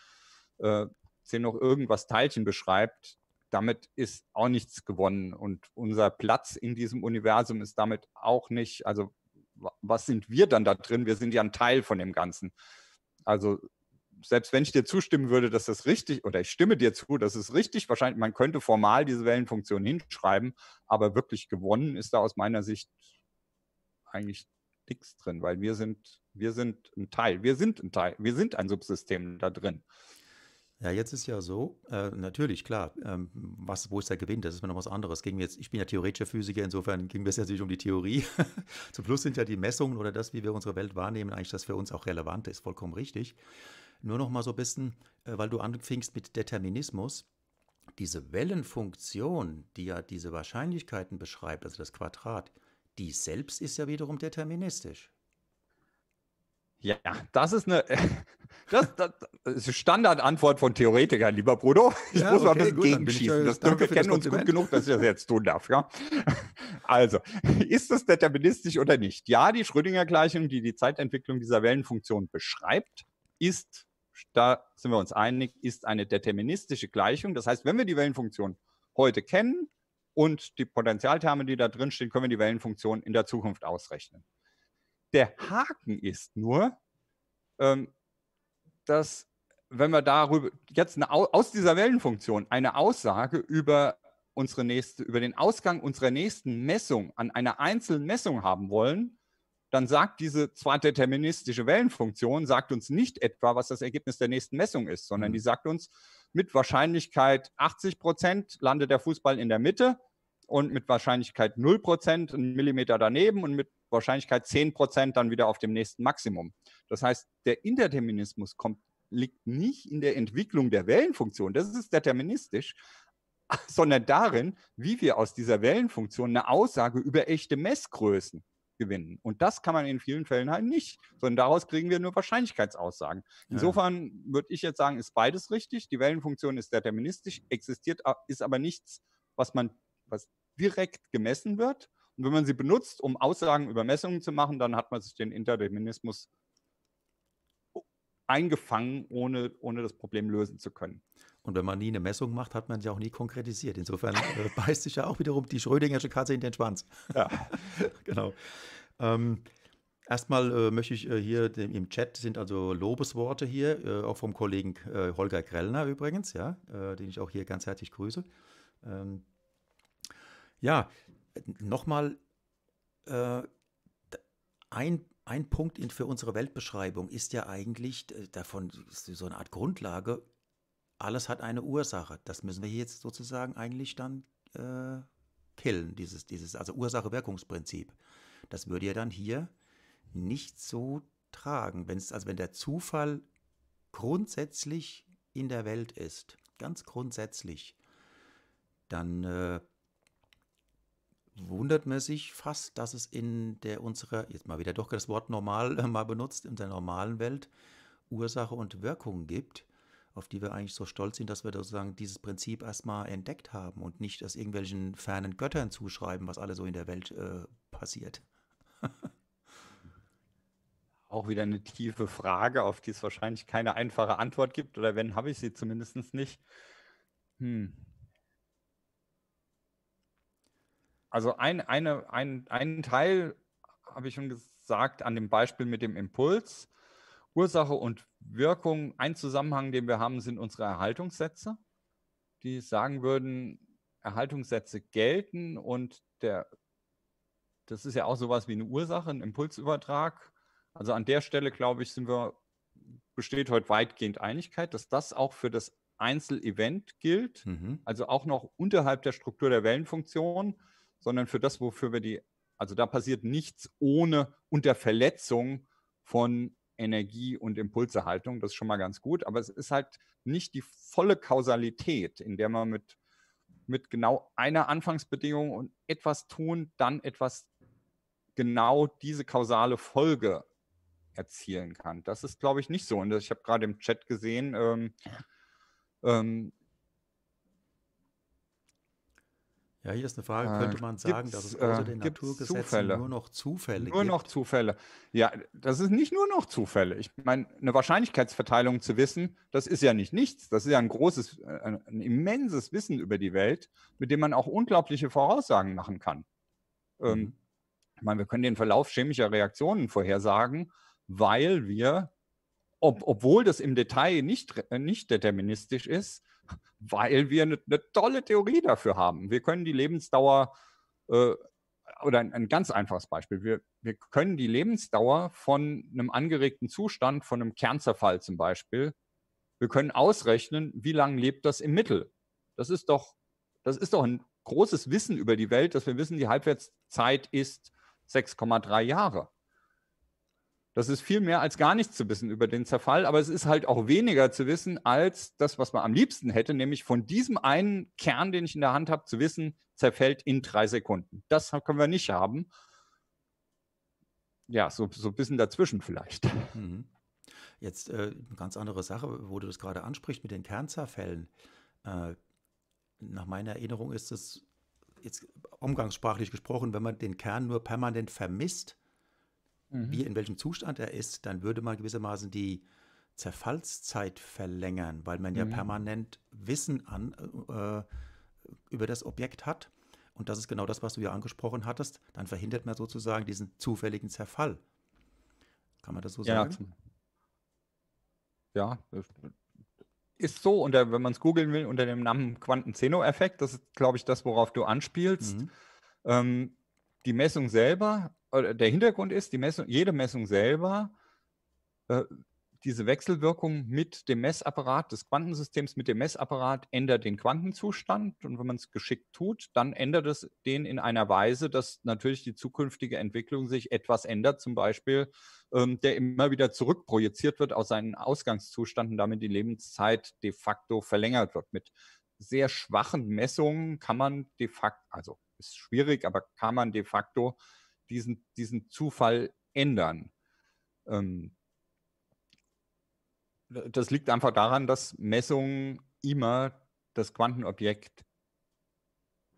äh, 10 noch irgendwas Teilchen beschreibt? Damit ist auch nichts gewonnen. Und unser Platz in diesem Universum ist damit auch nicht, also was sind wir dann da drin? Wir sind ja ein Teil von dem Ganzen. Also selbst wenn ich dir zustimmen würde, dass das richtig, oder ich stimme dir zu, das ist richtig, wahrscheinlich, man könnte formal diese Wellenfunktion hinschreiben, aber wirklich gewonnen ist da aus meiner Sicht eigentlich nichts drin, weil wir sind, wir sind ein Teil, wir sind ein Teil, wir sind ein Subsystem da drin. Ja, jetzt ist ja so, äh, natürlich, klar, ähm, was, wo ist der Gewinn? Das ist mir noch was anderes. Ging jetzt, ich bin ja theoretischer Physiker, insofern ging es natürlich um die Theorie. Zum Schluss sind ja die Messungen oder das, wie wir unsere Welt wahrnehmen, eigentlich das für uns auch relevant ist, vollkommen richtig. Nur noch mal so ein bisschen, äh, weil du anfingst mit Determinismus. Diese Wellenfunktion, die ja diese Wahrscheinlichkeiten beschreibt, also das Quadrat, die selbst ist ja wiederum deterministisch. Ja, das ist eine das, das, das Standardantwort von Theoretikern, lieber Brudo. Ich ja, muss okay, mal ein bisschen gut, gegenschießen. Das, wir kennen uns gut genug, dass ich das jetzt tun darf. Ja? Also, ist das deterministisch oder nicht? Ja, die Schrödinger-Gleichung, die die Zeitentwicklung dieser Wellenfunktion beschreibt, ist da sind wir uns einig, ist eine deterministische Gleichung. Das heißt, wenn wir die Wellenfunktion heute kennen und die Potentialterme, die da drin stehen, können wir die Wellenfunktion in der Zukunft ausrechnen. Der Haken ist nur, ähm, dass wenn wir darüber jetzt eine, aus dieser Wellenfunktion eine Aussage über unsere nächste, über den Ausgang unserer nächsten Messung an einer einzelnen Messung haben wollen, dann sagt diese zwar deterministische Wellenfunktion, sagt uns nicht etwa, was das Ergebnis der nächsten Messung ist, sondern mhm. die sagt uns, mit Wahrscheinlichkeit 80 Prozent landet der Fußball in der Mitte und mit Wahrscheinlichkeit 0 Prozent einen Millimeter daneben und mit Wahrscheinlichkeit 10 Prozent dann wieder auf dem nächsten Maximum. Das heißt, der Interdeterminismus kommt, liegt nicht in der Entwicklung der Wellenfunktion, das ist deterministisch, sondern darin, wie wir aus dieser Wellenfunktion eine Aussage über echte Messgrößen gewinnen. Und das kann man in vielen Fällen halt nicht, sondern daraus kriegen wir nur Wahrscheinlichkeitsaussagen. Insofern würde ich jetzt sagen, ist beides richtig. Die Wellenfunktion ist deterministisch, existiert, ist aber nichts, was man, was direkt gemessen wird. Und wenn man sie benutzt, um Aussagen über Messungen zu machen, dann hat man sich den Interdeterminismus eingefangen, ohne, ohne das Problem lösen zu können. Und wenn man nie eine Messung macht, hat man sie auch nie konkretisiert. Insofern äh, beißt sich ja auch wiederum die Schrödingersche Katze in den Schwanz. Ja. genau. Ähm, erstmal äh, möchte ich äh, hier im Chat sind also Lobesworte hier, äh, auch vom Kollegen äh, Holger Grellner übrigens, ja, äh, den ich auch hier ganz herzlich grüße. Ähm, ja, nochmal ein ein Punkt in, für unsere Weltbeschreibung ist ja eigentlich davon so eine Art Grundlage, alles hat eine Ursache. Das müssen wir jetzt sozusagen eigentlich dann äh, killen, dieses, dieses, also Ursache-Wirkungsprinzip. Das würde ja dann hier nicht so tragen, wenn's, also wenn der Zufall grundsätzlich in der Welt ist, ganz grundsätzlich, dann äh, wundert man sich fast, dass es in der unserer, jetzt mal wieder doch das Wort normal äh, mal benutzt, in der normalen Welt Ursache und Wirkung gibt auf die wir eigentlich so stolz sind, dass wir sozusagen dieses Prinzip erstmal entdeckt haben und nicht das irgendwelchen fernen Göttern zuschreiben, was alle so in der Welt äh, passiert. Auch wieder eine tiefe Frage, auf die es wahrscheinlich keine einfache Antwort gibt, oder wenn, habe ich sie zumindest nicht. Hm. Also ein, eine, ein, einen Teil habe ich schon gesagt an dem Beispiel mit dem Impuls Ursache und Wirkung, ein Zusammenhang, den wir haben, sind unsere Erhaltungssätze, die sagen würden, Erhaltungssätze gelten und der, das ist ja auch sowas wie eine Ursache, ein Impulsübertrag. Also an der Stelle, glaube ich, sind wir, besteht heute weitgehend Einigkeit, dass das auch für das Einzelevent gilt, mhm. also auch noch unterhalb der Struktur der Wellenfunktion, sondern für das, wofür wir die, also da passiert nichts ohne unter Verletzung von Energie und Impulsehaltung. Das ist schon mal ganz gut. Aber es ist halt nicht die volle Kausalität, in der man mit, mit genau einer Anfangsbedingung und etwas tun, dann etwas genau diese kausale Folge erzielen kann. Das ist, glaube ich, nicht so. Und ich habe gerade im Chat gesehen, ähm, ähm, Ja, hier ist eine Frage, äh, könnte man sagen, dass es außer äh, den Naturgesetzen Zufälle? nur noch Zufälle nur gibt? Nur noch Zufälle. Ja, das ist nicht nur noch Zufälle. Ich meine, eine Wahrscheinlichkeitsverteilung zu wissen, das ist ja nicht nichts. Das ist ja ein großes, äh, ein immenses Wissen über die Welt, mit dem man auch unglaubliche Voraussagen machen kann. Ähm, mhm. Ich meine, wir können den Verlauf chemischer Reaktionen vorhersagen, weil wir, ob, obwohl das im Detail nicht, nicht deterministisch ist, weil wir eine, eine tolle Theorie dafür haben. Wir können die Lebensdauer äh, oder ein, ein, ganz einfaches Beispiel. Wir, wir können die Lebensdauer von einem angeregten Zustand, von einem Kernzerfall zum Beispiel, wir können ausrechnen, wie lange lebt das im Mittel. Das ist doch, das ist doch ein großes Wissen über die Welt, dass wir wissen, die Halbwertszeit ist 6,3 Jahre. Das ist viel mehr als gar nichts zu wissen über den Zerfall, aber es ist halt auch weniger zu wissen als das, was man am liebsten hätte, nämlich von diesem einen Kern, den ich in der Hand habe, zu wissen, zerfällt in drei Sekunden. Das können wir nicht haben. Ja, so, so ein bisschen dazwischen vielleicht. Mhm. Jetzt äh, eine ganz andere Sache, wo du das gerade ansprichst mit den Kernzerfällen. Äh, nach meiner Erinnerung ist es jetzt umgangssprachlich gesprochen, wenn man den Kern nur permanent vermisst, mhm. wie in welchem Zustand er ist, dann würde man gewissermaßen die Zerfallszeit verlängern, weil man ja mhm. permanent Wissen an, äh, äh, über das Objekt hat. Und das ist genau das, was du ja angesprochen hattest. Dann verhindert man sozusagen diesen zufälligen Zerfall. Kann man das so ja, sagen? Ja, ist so, Und wenn man es googeln will, unter dem Namen quanten zeno effekt Das ist, glaube ich, das, worauf du anspielst. Mhm. Ähm, die Messung selber der Hintergrund ist, die Messung, jede Messung selber, äh, diese Wechselwirkung mit dem Messapparat des Quantensystems, mit dem Messapparat ändert den Quantenzustand. Und wenn man es geschickt tut, dann ändert es den in einer Weise, dass natürlich die zukünftige Entwicklung sich etwas ändert, zum Beispiel ähm, der immer wieder zurückprojiziert wird aus seinen Ausgangszuständen, damit die Lebenszeit de facto verlängert wird. Mit sehr schwachen Messungen kann man de facto, also ist schwierig, aber kann man de facto diesen, diesen Zufall ändern. Ähm, das liegt einfach daran, dass Messungen immer das Quantenobjekt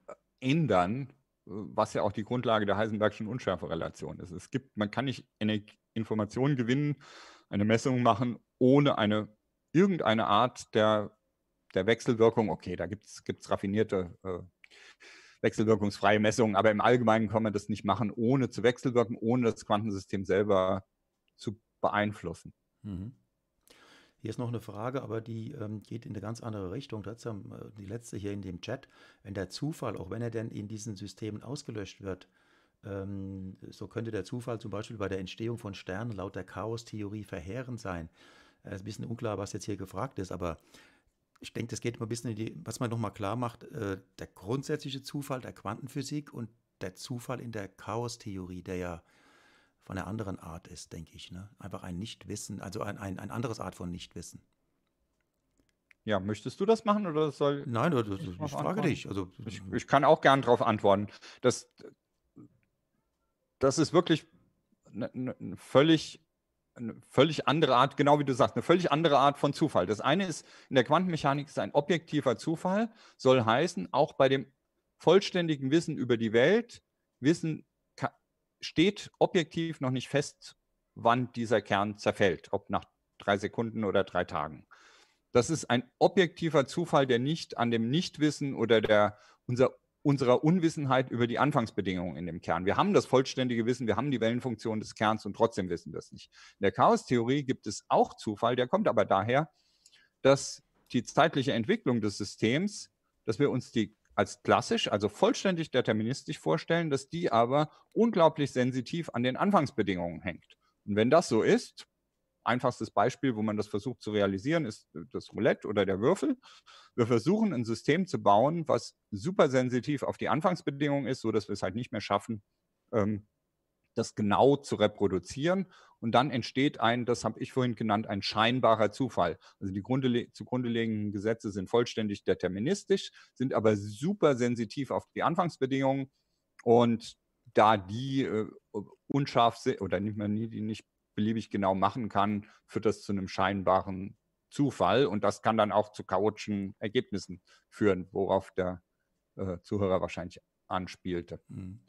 äh, ändern, was ja auch die Grundlage der Heisenbergschen Unschärferelation ist. Es gibt, man kann nicht Informationen gewinnen, eine Messung machen, ohne eine irgendeine Art der, der Wechselwirkung. Okay, da gibt es raffinierte äh, wechselwirkungsfreie Messungen, aber im Allgemeinen kann man das nicht machen, ohne zu wechselwirken, ohne das Quantensystem selber zu beeinflussen. Mhm. Hier ist noch eine Frage, aber die ähm, geht in eine ganz andere Richtung. Das ist ja äh, die letzte hier in dem Chat. Wenn der Zufall, auch wenn er denn in diesen Systemen ausgelöscht wird, ähm, so könnte der Zufall zum Beispiel bei der Entstehung von Sternen laut der Chaostheorie verheerend sein. Es äh, ist ein bisschen unklar, was jetzt hier gefragt ist, aber ich denke, das geht immer ein bisschen in die, was man nochmal klar macht, äh, der grundsätzliche Zufall der Quantenphysik und der Zufall in der Chaostheorie, der ja von einer anderen Art ist, denke ich. Ne? Einfach ein Nichtwissen, also ein, ein, ein anderes Art von Nichtwissen. Ja, möchtest du das machen oder soll. Nein, das, das, ich, ich frage antworten? dich. Also, ich, ich, kann auch gern darauf antworten. Das, das ist wirklich eine, eine ne, völlig eine völlig andere Art, genau wie du sagst, eine völlig andere Art von Zufall. Das eine ist, in der Quantenmechanik ist ein objektiver Zufall, soll heißen, auch bei dem vollständigen Wissen über die Welt, Wissen steht objektiv noch nicht fest, wann dieser Kern zerfällt, ob nach drei Sekunden oder drei Tagen. Das ist ein objektiver Zufall, der nicht an dem Nichtwissen oder der, unserer unserer Unwissenheit über die Anfangsbedingungen in dem Kern. Wir haben das vollständige Wissen, wir haben die Wellenfunktion des Kerns und trotzdem wissen wir es nicht. In der Chaostheorie gibt es auch Zufall, der kommt aber daher, dass die zeitliche Entwicklung des Systems, dass wir uns die als klassisch, also vollständig deterministisch vorstellen, dass die aber unglaublich sensitiv an den Anfangsbedingungen hängt. Und wenn das so ist, einfachstes Beispiel, wo man das versucht zu realisieren, ist äh, das Roulette oder der Würfel. Wir versuchen ein System zu bauen, was super sensitiv auf die Anfangsbedingungen ist, sodass wir es halt nicht mehr schaffen, ähm, das genau zu reproduzieren. Und dann entsteht ein, das habe ich vorhin genannt, ein scheinbarer Zufall. Also die zugrunde liegenden Gesetze sind vollständig deterministisch, sind aber super sensitiv auf die Anfangsbedingungen. Und da die äh, unscharf sind oder nicht, mehr, die nicht beliebig genau machen kann, führt das zu einem scheinbaren Zufall und das kann dann auch zu chaotischen Ergebnissen führen, worauf der äh, Zuhörer wahrscheinlich anspielte. Mhm.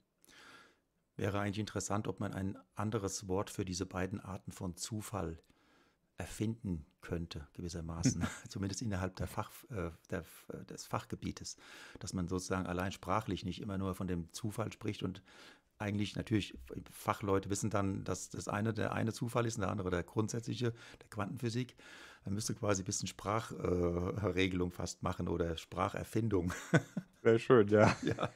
Wäre eigentlich interessant, ob man ein anderes Wort für diese beiden Arten von Zufall erfinden könnte, gewissermaßen, zumindest innerhalb der Fach, äh, der, des Fachgebietes, dass man sozusagen allein sprachlich nicht immer nur von dem Zufall spricht und eigentlich natürlich äh, Fachleute wissen dann, dass das eine der eine Zufall ist und der andere der grundsätzliche der Quantenphysik. Man müsste quasi ein bisschen Sprachregelung äh, fast machen oder Spracherfindung. Sehr schön, ja. ja.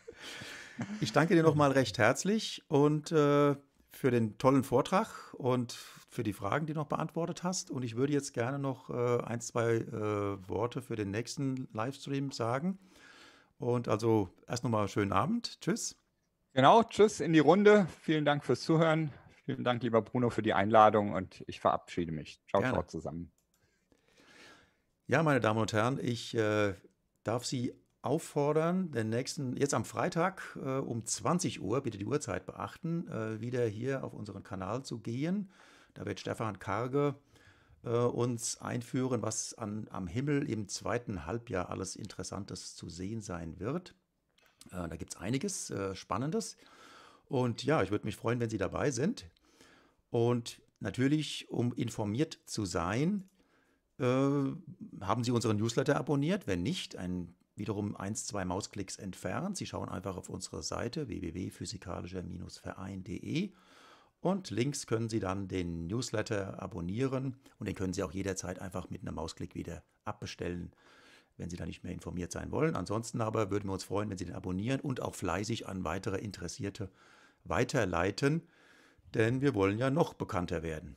Ich danke dir nochmal recht herzlich und äh, für den tollen Vortrag und für die Fragen, die du noch beantwortet hast. Und ich würde jetzt gerne noch äh, ein, zwei äh, Worte für den nächsten Livestream sagen. Und also erst nochmal schönen Abend. Tschüss. Genau, tschüss in die Runde. Vielen Dank fürs Zuhören. Vielen Dank, lieber Bruno, für die Einladung und ich verabschiede mich. Ciao, Gerne. ciao zusammen. Ja, meine Damen und Herren, ich äh, darf Sie auffordern, den nächsten, jetzt am Freitag äh, um 20 Uhr, bitte die Uhrzeit beachten, äh, wieder hier auf unseren Kanal zu gehen. Da wird Stefan Karge äh, uns einführen, was an, am Himmel im zweiten Halbjahr alles Interessantes zu sehen sein wird. Äh, da gibt es einiges äh, Spannendes. Und ja, ich würde mich freuen, wenn Sie dabei sind. Und natürlich, um informiert zu sein, äh, haben Sie unseren Newsletter abonniert? Wenn nicht, ein, wiederum ein, zwei Mausklicks entfernt. Sie schauen einfach auf unsere Seite www.physikalischer-verein.de und links können Sie dann den Newsletter abonnieren und den können Sie auch jederzeit einfach mit einem Mausklick wieder abbestellen wenn Sie da nicht mehr informiert sein wollen. Ansonsten aber würden wir uns freuen, wenn Sie den abonnieren und auch fleißig an weitere Interessierte weiterleiten, denn wir wollen ja noch bekannter werden.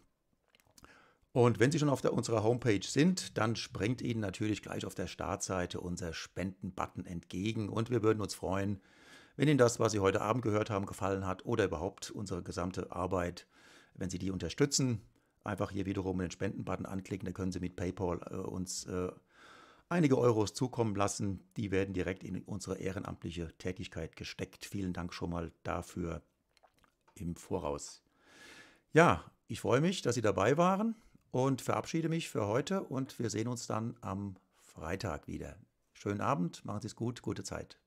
Und wenn Sie schon auf der, unserer Homepage sind, dann springt Ihnen natürlich gleich auf der Startseite unser Spenden-Button entgegen und wir würden uns freuen, wenn Ihnen das, was Sie heute Abend gehört haben, gefallen hat oder überhaupt unsere gesamte Arbeit, wenn Sie die unterstützen. Einfach hier wiederum den Spenden-Button anklicken, da können Sie mit PayPal äh, uns äh, einige Euros zukommen lassen. Die werden direkt in unsere ehrenamtliche Tätigkeit gesteckt. Vielen Dank schon mal dafür im Voraus. Ja, ich freue mich, dass Sie dabei waren und verabschiede mich für heute und wir sehen uns dann am Freitag wieder. Schönen Abend, machen Sie es gut, gute Zeit.